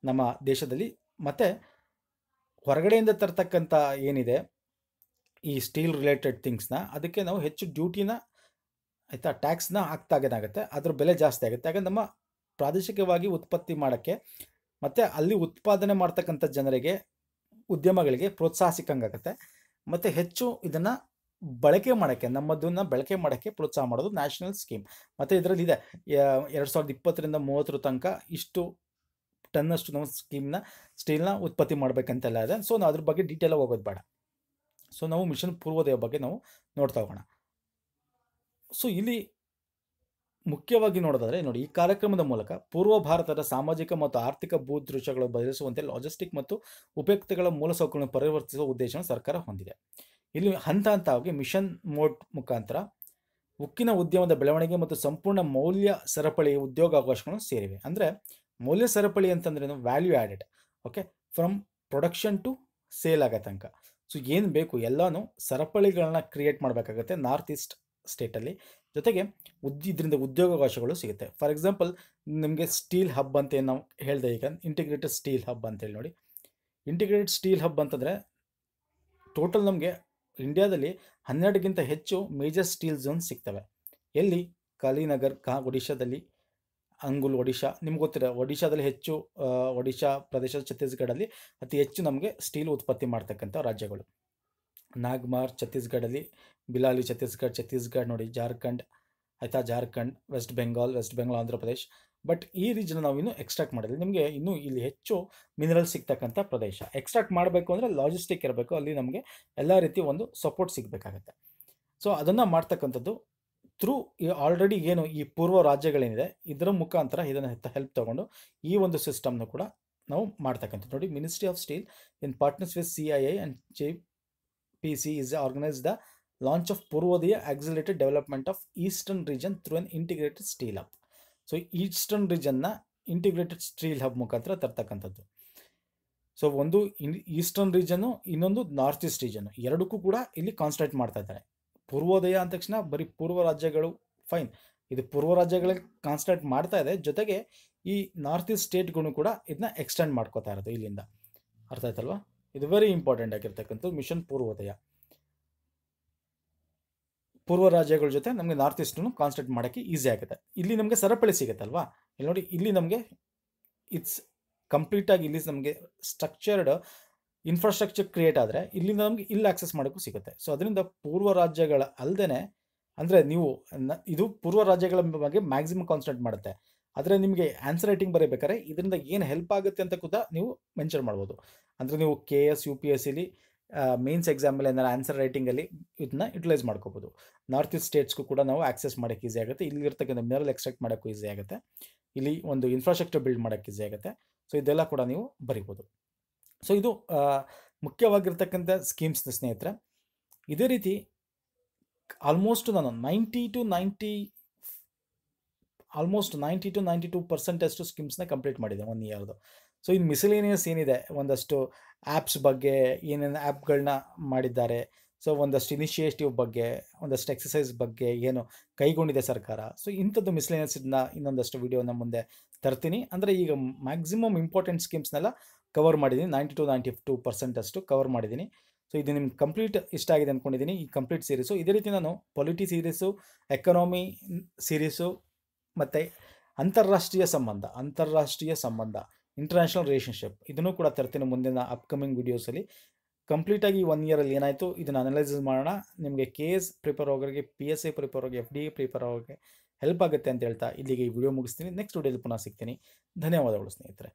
ನಮ್ಮ ದೇಶದಲ್ಲಿ ಮತ್ತು ಹೊರಗಡೆಯಿಂದ ತರ್ತಕ್ಕಂಥ ಏನಿದೆ ಈ ಸ್ಟೀಲ್ ರಿಲೇಟೆಡ್ ಥಿಂಗ್ಸ್ನ ಅದಕ್ಕೆ ನಾವು ಹೆಚ್ಚು ಡ್ಯೂಟಿನ ಆಯಿತಾ ಟ್ಯಾಕ್ಸ್ನ ಹಾಕ್ತಾಗೇನಾಗುತ್ತೆ ಅದ್ರ ಬೆಲೆ ಜಾಸ್ತಿ ಆಗುತ್ತೆ ಹಾಗೆ ನಮ್ಮ ಪ್ರಾದೇಶಿಕವಾಗಿ ಉತ್ಪತ್ತಿ ಮಾಡೋಕ್ಕೆ ಮತ್ತು ಅಲ್ಲಿ ಉತ್ಪಾದನೆ ಮಾಡ್ತಕ್ಕಂಥ ಜನರಿಗೆ ಉದ್ಯಮಗಳಿಗೆ ಪ್ರೋತ್ಸಾಹ ಸಿಕ್ಕಂಗಾಗತ್ತೆ ಮತ್ತು ಹೆಚ್ಚು ಇದನ್ನು ಬಳಕೆ ಮಾಡೋಕ್ಕೆ ನಮ್ಮದನ್ನ ಬಳಕೆ ಮಾಡೋಕ್ಕೆ ಪ್ರೋತ್ಸಾಹ ಮಾಡೋದು ನ್ಯಾಷನಲ್ ಸ್ಕೀಮ್ ಮತ್ತು ಇದರಲ್ಲಿ ಇದೆ ಎರಡು ಸಾವಿರದ ಇಪ್ಪತ್ತರಿಂದ ಮೂವತ್ತರ ತನಕ ಇಷ್ಟು ಟನ್ನಷ್ಟು ನಾವು ಸ್ಕೀಮ್ನ ಸ್ಟೀಲ್ನ ಉತ್ಪತ್ತಿ ಮಾಡಬೇಕಂತೆಲ್ಲ ಇದೆ ಸೊ ನಾವು ಅದ್ರ ಬಗ್ಗೆ ಡೀಟೇಲಾಗಿ ಹೋಗೋದು ಬೇಡ ಸೊ ನಾವು ಮಿಷನ್ ಪೂರ್ವೋದಯ ಬಗ್ಗೆ ನಾವು ನೋಡ್ತಾ ಹೋಗೋಣ ಸೊ ಇಲ್ಲಿ ಮುಖ್ಯವಾಗಿ ನೋಡೋದಾದರೆ ನೋಡಿ ಈ ಕಾರ್ಯಕ್ರಮದ ಮೂಲಕ ಪೂರ್ವ ಭಾರತದ ಸಾಮಾಜಿಕ ಮತ್ತು ಆರ್ಥಿಕ ಭೂದೃಶ್ಯಗಳು ಬದಲಿಸುವಂತೆ ಲಾಜಿಸ್ಟಿಕ್ ಮತ್ತು ಉಪಯುಕ್ತಗಳ ಮೂಲಸೌಕರ್ಯ ಪರಿವರ್ತಿಸುವ ಉದ್ದೇಶವನ್ನು ಸರ್ಕಾರ ಹೊಂದಿದೆ ಇಲ್ಲಿ ಹಂತ ಹಂತವಾಗಿ ಮಿಷನ್ ಮೋಡ್ ಮುಖಾಂತರ ಉಕ್ಕಿನ ಉದ್ಯಮದ ಬೆಳವಣಿಗೆ ಮತ್ತು ಸಂಪೂರ್ಣ ಮೌಲ್ಯ ಸರಪಳಿ ಉದ್ಯೋಗಾವಕಾಶಗಳು ಸೇರಿವೆ ಅಂದರೆ ಮೌಲ್ಯ ಸರಪಳಿ ಅಂತಂದ್ರೆ value added okay from production to sale ಆಗೋ ತನಕ ಸೊ ಏನು ಬೇಕು ಎಲ್ಲನೂ ಸರಪಳಿಗಳನ್ನ ಕ್ರಿಯೇಟ್ ಮಾಡಬೇಕಾಗುತ್ತೆ ನಾರ್ತ್ ಈಸ್ಟ್ ಸ್ಟೇಟಲ್ಲಿ ಜೊತೆಗೆ ಉದ್ ಇದರಿಂದ ಉದ್ಯೋಗಾವಕಾಶಗಳು ಸಿಗುತ್ತೆ ಫಾರ್ ಎಕ್ಸಾಂಪಲ್ ನಿಮಗೆ ಸ್ಟೀಲ್ ಹಬ್ ಅಂತ ಏನು ನಾವು ಹೇಳಿದೆ ಈಗ ಇಂಟಿಗ್ರೇಟೆಡ್ ಸ್ಟೀಲ್ ಹಬ್ ಅಂತೇಳಿ ನೋಡಿ ಇಂಟಿಗ್ರೇಟೆಡ್ ಸ್ಟೀಲ್ ಹಬ್ ಅಂತಂದರೆ ಟೋಟಲ್ ನಮಗೆ ಇಂಡಿಯಾದಲ್ಲಿ ಹನ್ನೆರಡಕ್ಕಿಂತ ಹೆಚ್ಚು ಮೇಜರ್ ಸ್ಟೀಲ್ ಝೋನ್ ಸಿಗ್ತವೆ ಎಲ್ಲಿ ಕಲಿನಗರ್ ಕಾ ಒಡಿಶಾದಲ್ಲಿ ಅಂಗುಲ್ ಒಡಿಶಾ ನಿಮ್ಗೆ ಗೊತ್ತಿರ ಒಡಿಶಾದಲ್ಲಿ ಹೆಚ್ಚು ಒಡಿಶಾ ಪ್ರದೇಶ ಛತ್ತೀಸ್ಗಢಲ್ಲಿ ಅತಿ ಹೆಚ್ಚು ನಮಗೆ ಸ್ಟೀಲ್ ಉತ್ಪತ್ತಿ ಮಾಡ್ತಕ್ಕಂಥ ರಾಜ್ಯಗಳು ನಾಗ್ಮಾರ್ ಛತ್ತೀಸ್ಗಢಲ್ಲಿ ಬಿಲಾಲಿ ಛತ್ತೀಸ್ಗಢ ಛತ್ತೀಸ್ಗಢ ನೋಡಿ ಜಾರ್ಖಂಡ್ ಆಯಿತಾ Jharkhand west Bengal west Bengal Andhra Pradesh but ಈ ರೀಜನ್ ನಾವು ಇನ್ನೂ ಎಕ್ಸ್ಟ್ರಾಕ್ಟ್ ಮಾಡಿದ್ರೆ ನಿಮಗೆ ಇನ್ನೂ ಇಲ್ಲಿ ಹೆಚ್ಚು ಮಿನರಲ್ ಸಿಗ್ತಕ್ಕಂಥ ಪ್ರದೇಶ ಎಕ್ಸ್ಟ್ರಾಕ್ಟ್ ಮಾಡಬೇಕು ಅಂದರೆ ಲಾಜಿಸ್ಟಿಕ್ ಇರಬೇಕು ಅಲ್ಲಿ ನಮಗೆ ಎಲ್ಲ ರೀತಿ ಒಂದು ಸಪೋರ್ಟ್ ಸಿಗಬೇಕಾಗತ್ತೆ ಸೊ ಅದನ್ನು ಮಾಡ್ತಕ್ಕಂಥದ್ದು ಥ್ರೂ ಈ ಆಲ್ರೆಡಿ ಏನು ಈ ಪೂರ್ವ ರಾಜ್ಯಗಳೇನಿದೆ ಇದರ ಮುಖಾಂತರ ಇದನ್ನು ಹೆಲ್ಪ್ ತಗೊಂಡು ಈ ಒಂದು ಸಿಸ್ಟಮ್ನ ಕೂಡ ನಾವು ಮಾಡ್ತಕ್ಕಂಥದ್ದು ನೋಡಿ ministry of steel in partners with C I I and J P C is organise the launch of Purvodaya accelerated development of eastern region through an integrated steel up so eastern ರೀಜನ್ನ integrated steel hub ಮುಖಾಂತರ ತರ್ತಕ್ಕಂಥದ್ದು so ಒಂದು eastern ರೀಜನು ಇನ್ನೊಂದು north East ರೀಜನು ಎರಡಕ್ಕೂ ಕೂಡ ಇಲ್ಲಿ ಕಾನ್ಸ್ಟ್ರೇಟ್ ಮಾಡ್ತಾ ಇದ್ದಾರೆ ಪೂರ್ವೋದಯ ಅಂದ ತಕ್ಷಣ ಬರೀ ಪೂರ್ವ ರಾಜ್ಯಗಳು ಫೈನ್ ಇದು ಪೂರ್ವ ರಾಜ್ಯಗಳಿಗೆ ಕಾನ್ಸ್ಟ್ರೇಟ್ ಮಾಡ್ತಾ ಇದೆ ಜೊತೆಗೆ ಈ ನಾರ್ತ್ ಈಸ್ಟ್ ಸ್ಟೇಟ್ಗಳು ಕೂಡ ಇದನ್ನ ಎಕ್ಸ್ಟೆಂಡ್ ಮಾಡ್ಕೋತಾ ಇರೋದು ಇಲ್ಲಿಂದ ಅರ್ಥ ಆಯ್ತಲ್ವಾ ಇದು ವೆರಿ ಇಂಪಾರ್ಟೆಂಟ್ ಆಗಿರ್ತಕ್ಕಂಥದ್ದು ಮಿಷನ್ ಪೂರ್ವೋದಯ ಪೂರ್ವ ರಾಜ್ಯಗಳ ಜೊತೆ ನಮಗೆ ನಾರ್ತ್ ಈಸ್ಟನ್ನು ಕಾನ್ಸಂಟ್ರೇಟ್ ಮಾಡೋಕ್ಕೆ ಈಸಿ ಆಗುತ್ತೆ ಇಲ್ಲಿ ನಮಗೆ ಸರಪಳಿ ಸಿಗುತ್ತಲ್ವಾ ಇಲ್ಲಿ ನೋಡಿ ಇಲ್ಲಿ ನಮಗೆ ಇಟ್ಸ್ ಕಂಪ್ಲೀಟಾಗಿ ಇಲ್ಲಿ ನಮಗೆ ಸ್ಟ್ರಕ್ಚರ್ಡ್ ಇನ್ಫ್ರಾಸ್ಟ್ರಕ್ಚರ್ ಕ್ರಿಯೇಟ್ ಆದರೆ ಇಲ್ಲಿಂದ ನಮಗೆ ಇಲ್ಲಿ ಆಕ್ಸೆಸ್ ಮಾಡೋಕ್ಕೂ ಸಿಗುತ್ತೆ ಸೊ ಅದರಿಂದ ಪೂರ್ವ ರಾಜ್ಯಗಳ ಅಲ್ಲದೆ ಅಂದರೆ ನೀವು ಇದು ಪೂರ್ವ ರಾಜ್ಯಗಳ ಬಗ್ಗೆ ಮ್ಯಾಕ್ಸಿಮಮ್ ಕಾನ್ಸಂಟ್ರೇಟ್ ಮಾಡುತ್ತೆ ಆದರೆ ನಿಮಗೆ ಆನ್ಸರ್ ರೈಟಿಂಗ್ ಬರೀಬೇಕಾದ್ರೆ ಇದರಿಂದ ಏನು ಹೆಲ್ಪ್ ಆಗುತ್ತೆ ಅಂತ ಕೂಡ ನೀವು ಮೆನ್ಷನ್ ಮಾಡ್ಬೋದು ಅಂದರೆ ನೀವು K S U P S ಸಿಲಿ ಮೇನ್ಸ್ ಎಕ್ಸಾಮಲ್ಲಿ ಏನಾರ ಆನ್ಸರ್ ರೈಟಿಂಗಲ್ಲಿ ಇದನ್ನ ಯುಟಿಲೈಸ್ ಮಾಡ್ಕೋಬೋದು ನಾರ್ತ್ ಈಸ್ಟ್ ಸ್ಟೇಟ್ಸ್ಗೂ ಕೂಡ ನಾವು ಆಕ್ಸೆಸ್ ಮಾಡೋಕ್ಕೆ ಈಸಿ ಆಗುತ್ತೆ ಇಲ್ಲಿರ್ತಕ್ಕಂಥ ಮಿನರಲ್ ಎಕ್ಸ್ಟ್ರಾಕ್ಟ್ ಮಾಡೋಕ್ಕೂ ಈಸಿ ಆಗುತ್ತೆ ಇಲ್ಲಿ ಒಂದು ಇನ್ಫ್ರಾಸ್ಟ್ರಕ್ಚರ್ ಬಿಲ್ಡ್ ಮಾಡೋಕ್ಕೆ ಈಸಿ ಆಗುತ್ತೆ ಸೊ ಇದೆಲ್ಲ ಕೂಡ ನೀವು ಬರಿಬೋದು ಸೊ ಇದು ಮುಖ್ಯವಾಗಿರ್ತಕ್ಕಂಥ ಸ್ಕೀಮ್ಸ್ನ ಸ್ನೇಹಿತರೆ ಇದೇ ರೀತಿ ಆಲ್ಮೋಸ್ಟ್ ನಾನು ninety two ninety almost ninety two ninety two ಅಷ್ಟು ಸ್ಕೀಮ್ಸ್ನ ಕಂಪ್ಲೀಟ್ ಮಾಡಿದೆ ಒನ್ ಇಯರ್ದು ಸೊ ಇನ್ನು ಮಿಸಲೇನಿಯಸ್ ಏನಿದೆ ಒಂದಷ್ಟು ಆ್ಯಪ್ಸ್ ಬಗ್ಗೆ ಏನೇನು ಆ್ಯಪ್ಗಳನ್ನ ಮಾಡಿದ್ದಾರೆ ಸೊ ಒಂದಷ್ಟು ಇನಿಷಿಯೇಟಿವ್ ಬಗ್ಗೆ ಒಂದಷ್ಟು ಎಕ್ಸಸೈಸ್ ಬಗ್ಗೆ ಏನು ಕೈಗೊಂಡಿದೆ ಸರ್ಕಾರ ಸೊ ಇಂಥದ್ದು ಇದನ್ನ ಇನ್ನೊಂದಷ್ಟು ವೀಡಿಯೋನ ಮುಂದೆ ತರ್ತೀನಿ ಅಂದರೆ ಈಗ ಮ್ಯಾಕ್ಸಿಮಮ್ ಇಂಪಾರ್ಟೆಂಟ್ ಸ್ಕೀಮ್ಸ್ನೆಲ್ಲ ಕವರ್ ಮಾಡಿದ್ದೀನಿ ninety two ninety two percent ಅಷ್ಟು ಕವರ್ ಮಾಡಿದ್ದೀನಿ ಸೊ ಇದು ನಿಮ್ಗೆ ಕಂಪ್ಲೀಟ್ ಇಷ್ಟ ಆಗಿದೆ ಅಂದ್ಕೊಂಡಿದ್ದೀನಿ ಈ ಕಂಪ್ಲೀಟ್ ಸೀರೀಸು ಇದೇ ರೀತಿ ನಾನು ಪೊಲಿಟಿ ಸೀರೀಸು ಎಕನಾಮಿ ಸೀರೀಸು ಮತ್ತು ಅಂತಾರಾಷ್ಟ್ರೀಯ ಸಂಬಂಧ ಅಂತಾರಾಷ್ಟ್ರೀಯ ಸಂಬಂಧ ಇಂಟರ್ನ್ಯಾಷನಲ್ ರಿಲೇಷನ್ಶಿಪ್ ಇದನ್ನು ಕೂಡ ತರ್ತೀನಿ ಮುಂದಿನ ಅಪ್ಕಮಿಂಗ್ ವಿಡಿಯೋಸಲ್ಲಿ ಕಂಪ್ಲೀಟಾಗಿ ಒನ್ ಇಯರಲ್ಲಿ ಏನಾಯಿತು ಇದನ್ನು ಅನಾಲೈಸಿಸ್ ಮಾಡೋಣ ನಿಮಗೆ ಕೆ ಎಸ್ ಪ್ರಿಪೇರ್ ಆಗೋರಿಗೆ ಪಿ ಎಸ್ ಎ ಪ್ರಿಪೇರ್ ಆಗಿ ಎಫ್ ಡಿ ಎ ಪ್ರಿಪೇರ್ ಆಗೋಕ್ಕೆ ಹೆಲ್ಪ್ ಆಗುತ್ತೆ ಅಂತ ಹೇಳ್ತಾ ಇಲ್ಲಿಗೆ ಈ ವಿಡಿಯೋ ಮುಗಿಸ್ತೀನಿ ನೆಕ್ಸ್ಟ್ ವಿಡಿಯೋದಲ್ಲಿ ಪುನಃ ಸಿಗ್ತೀನಿ ಧನ್ಯವಾದಗಳು ಸ್ನೇಹಿತರೆ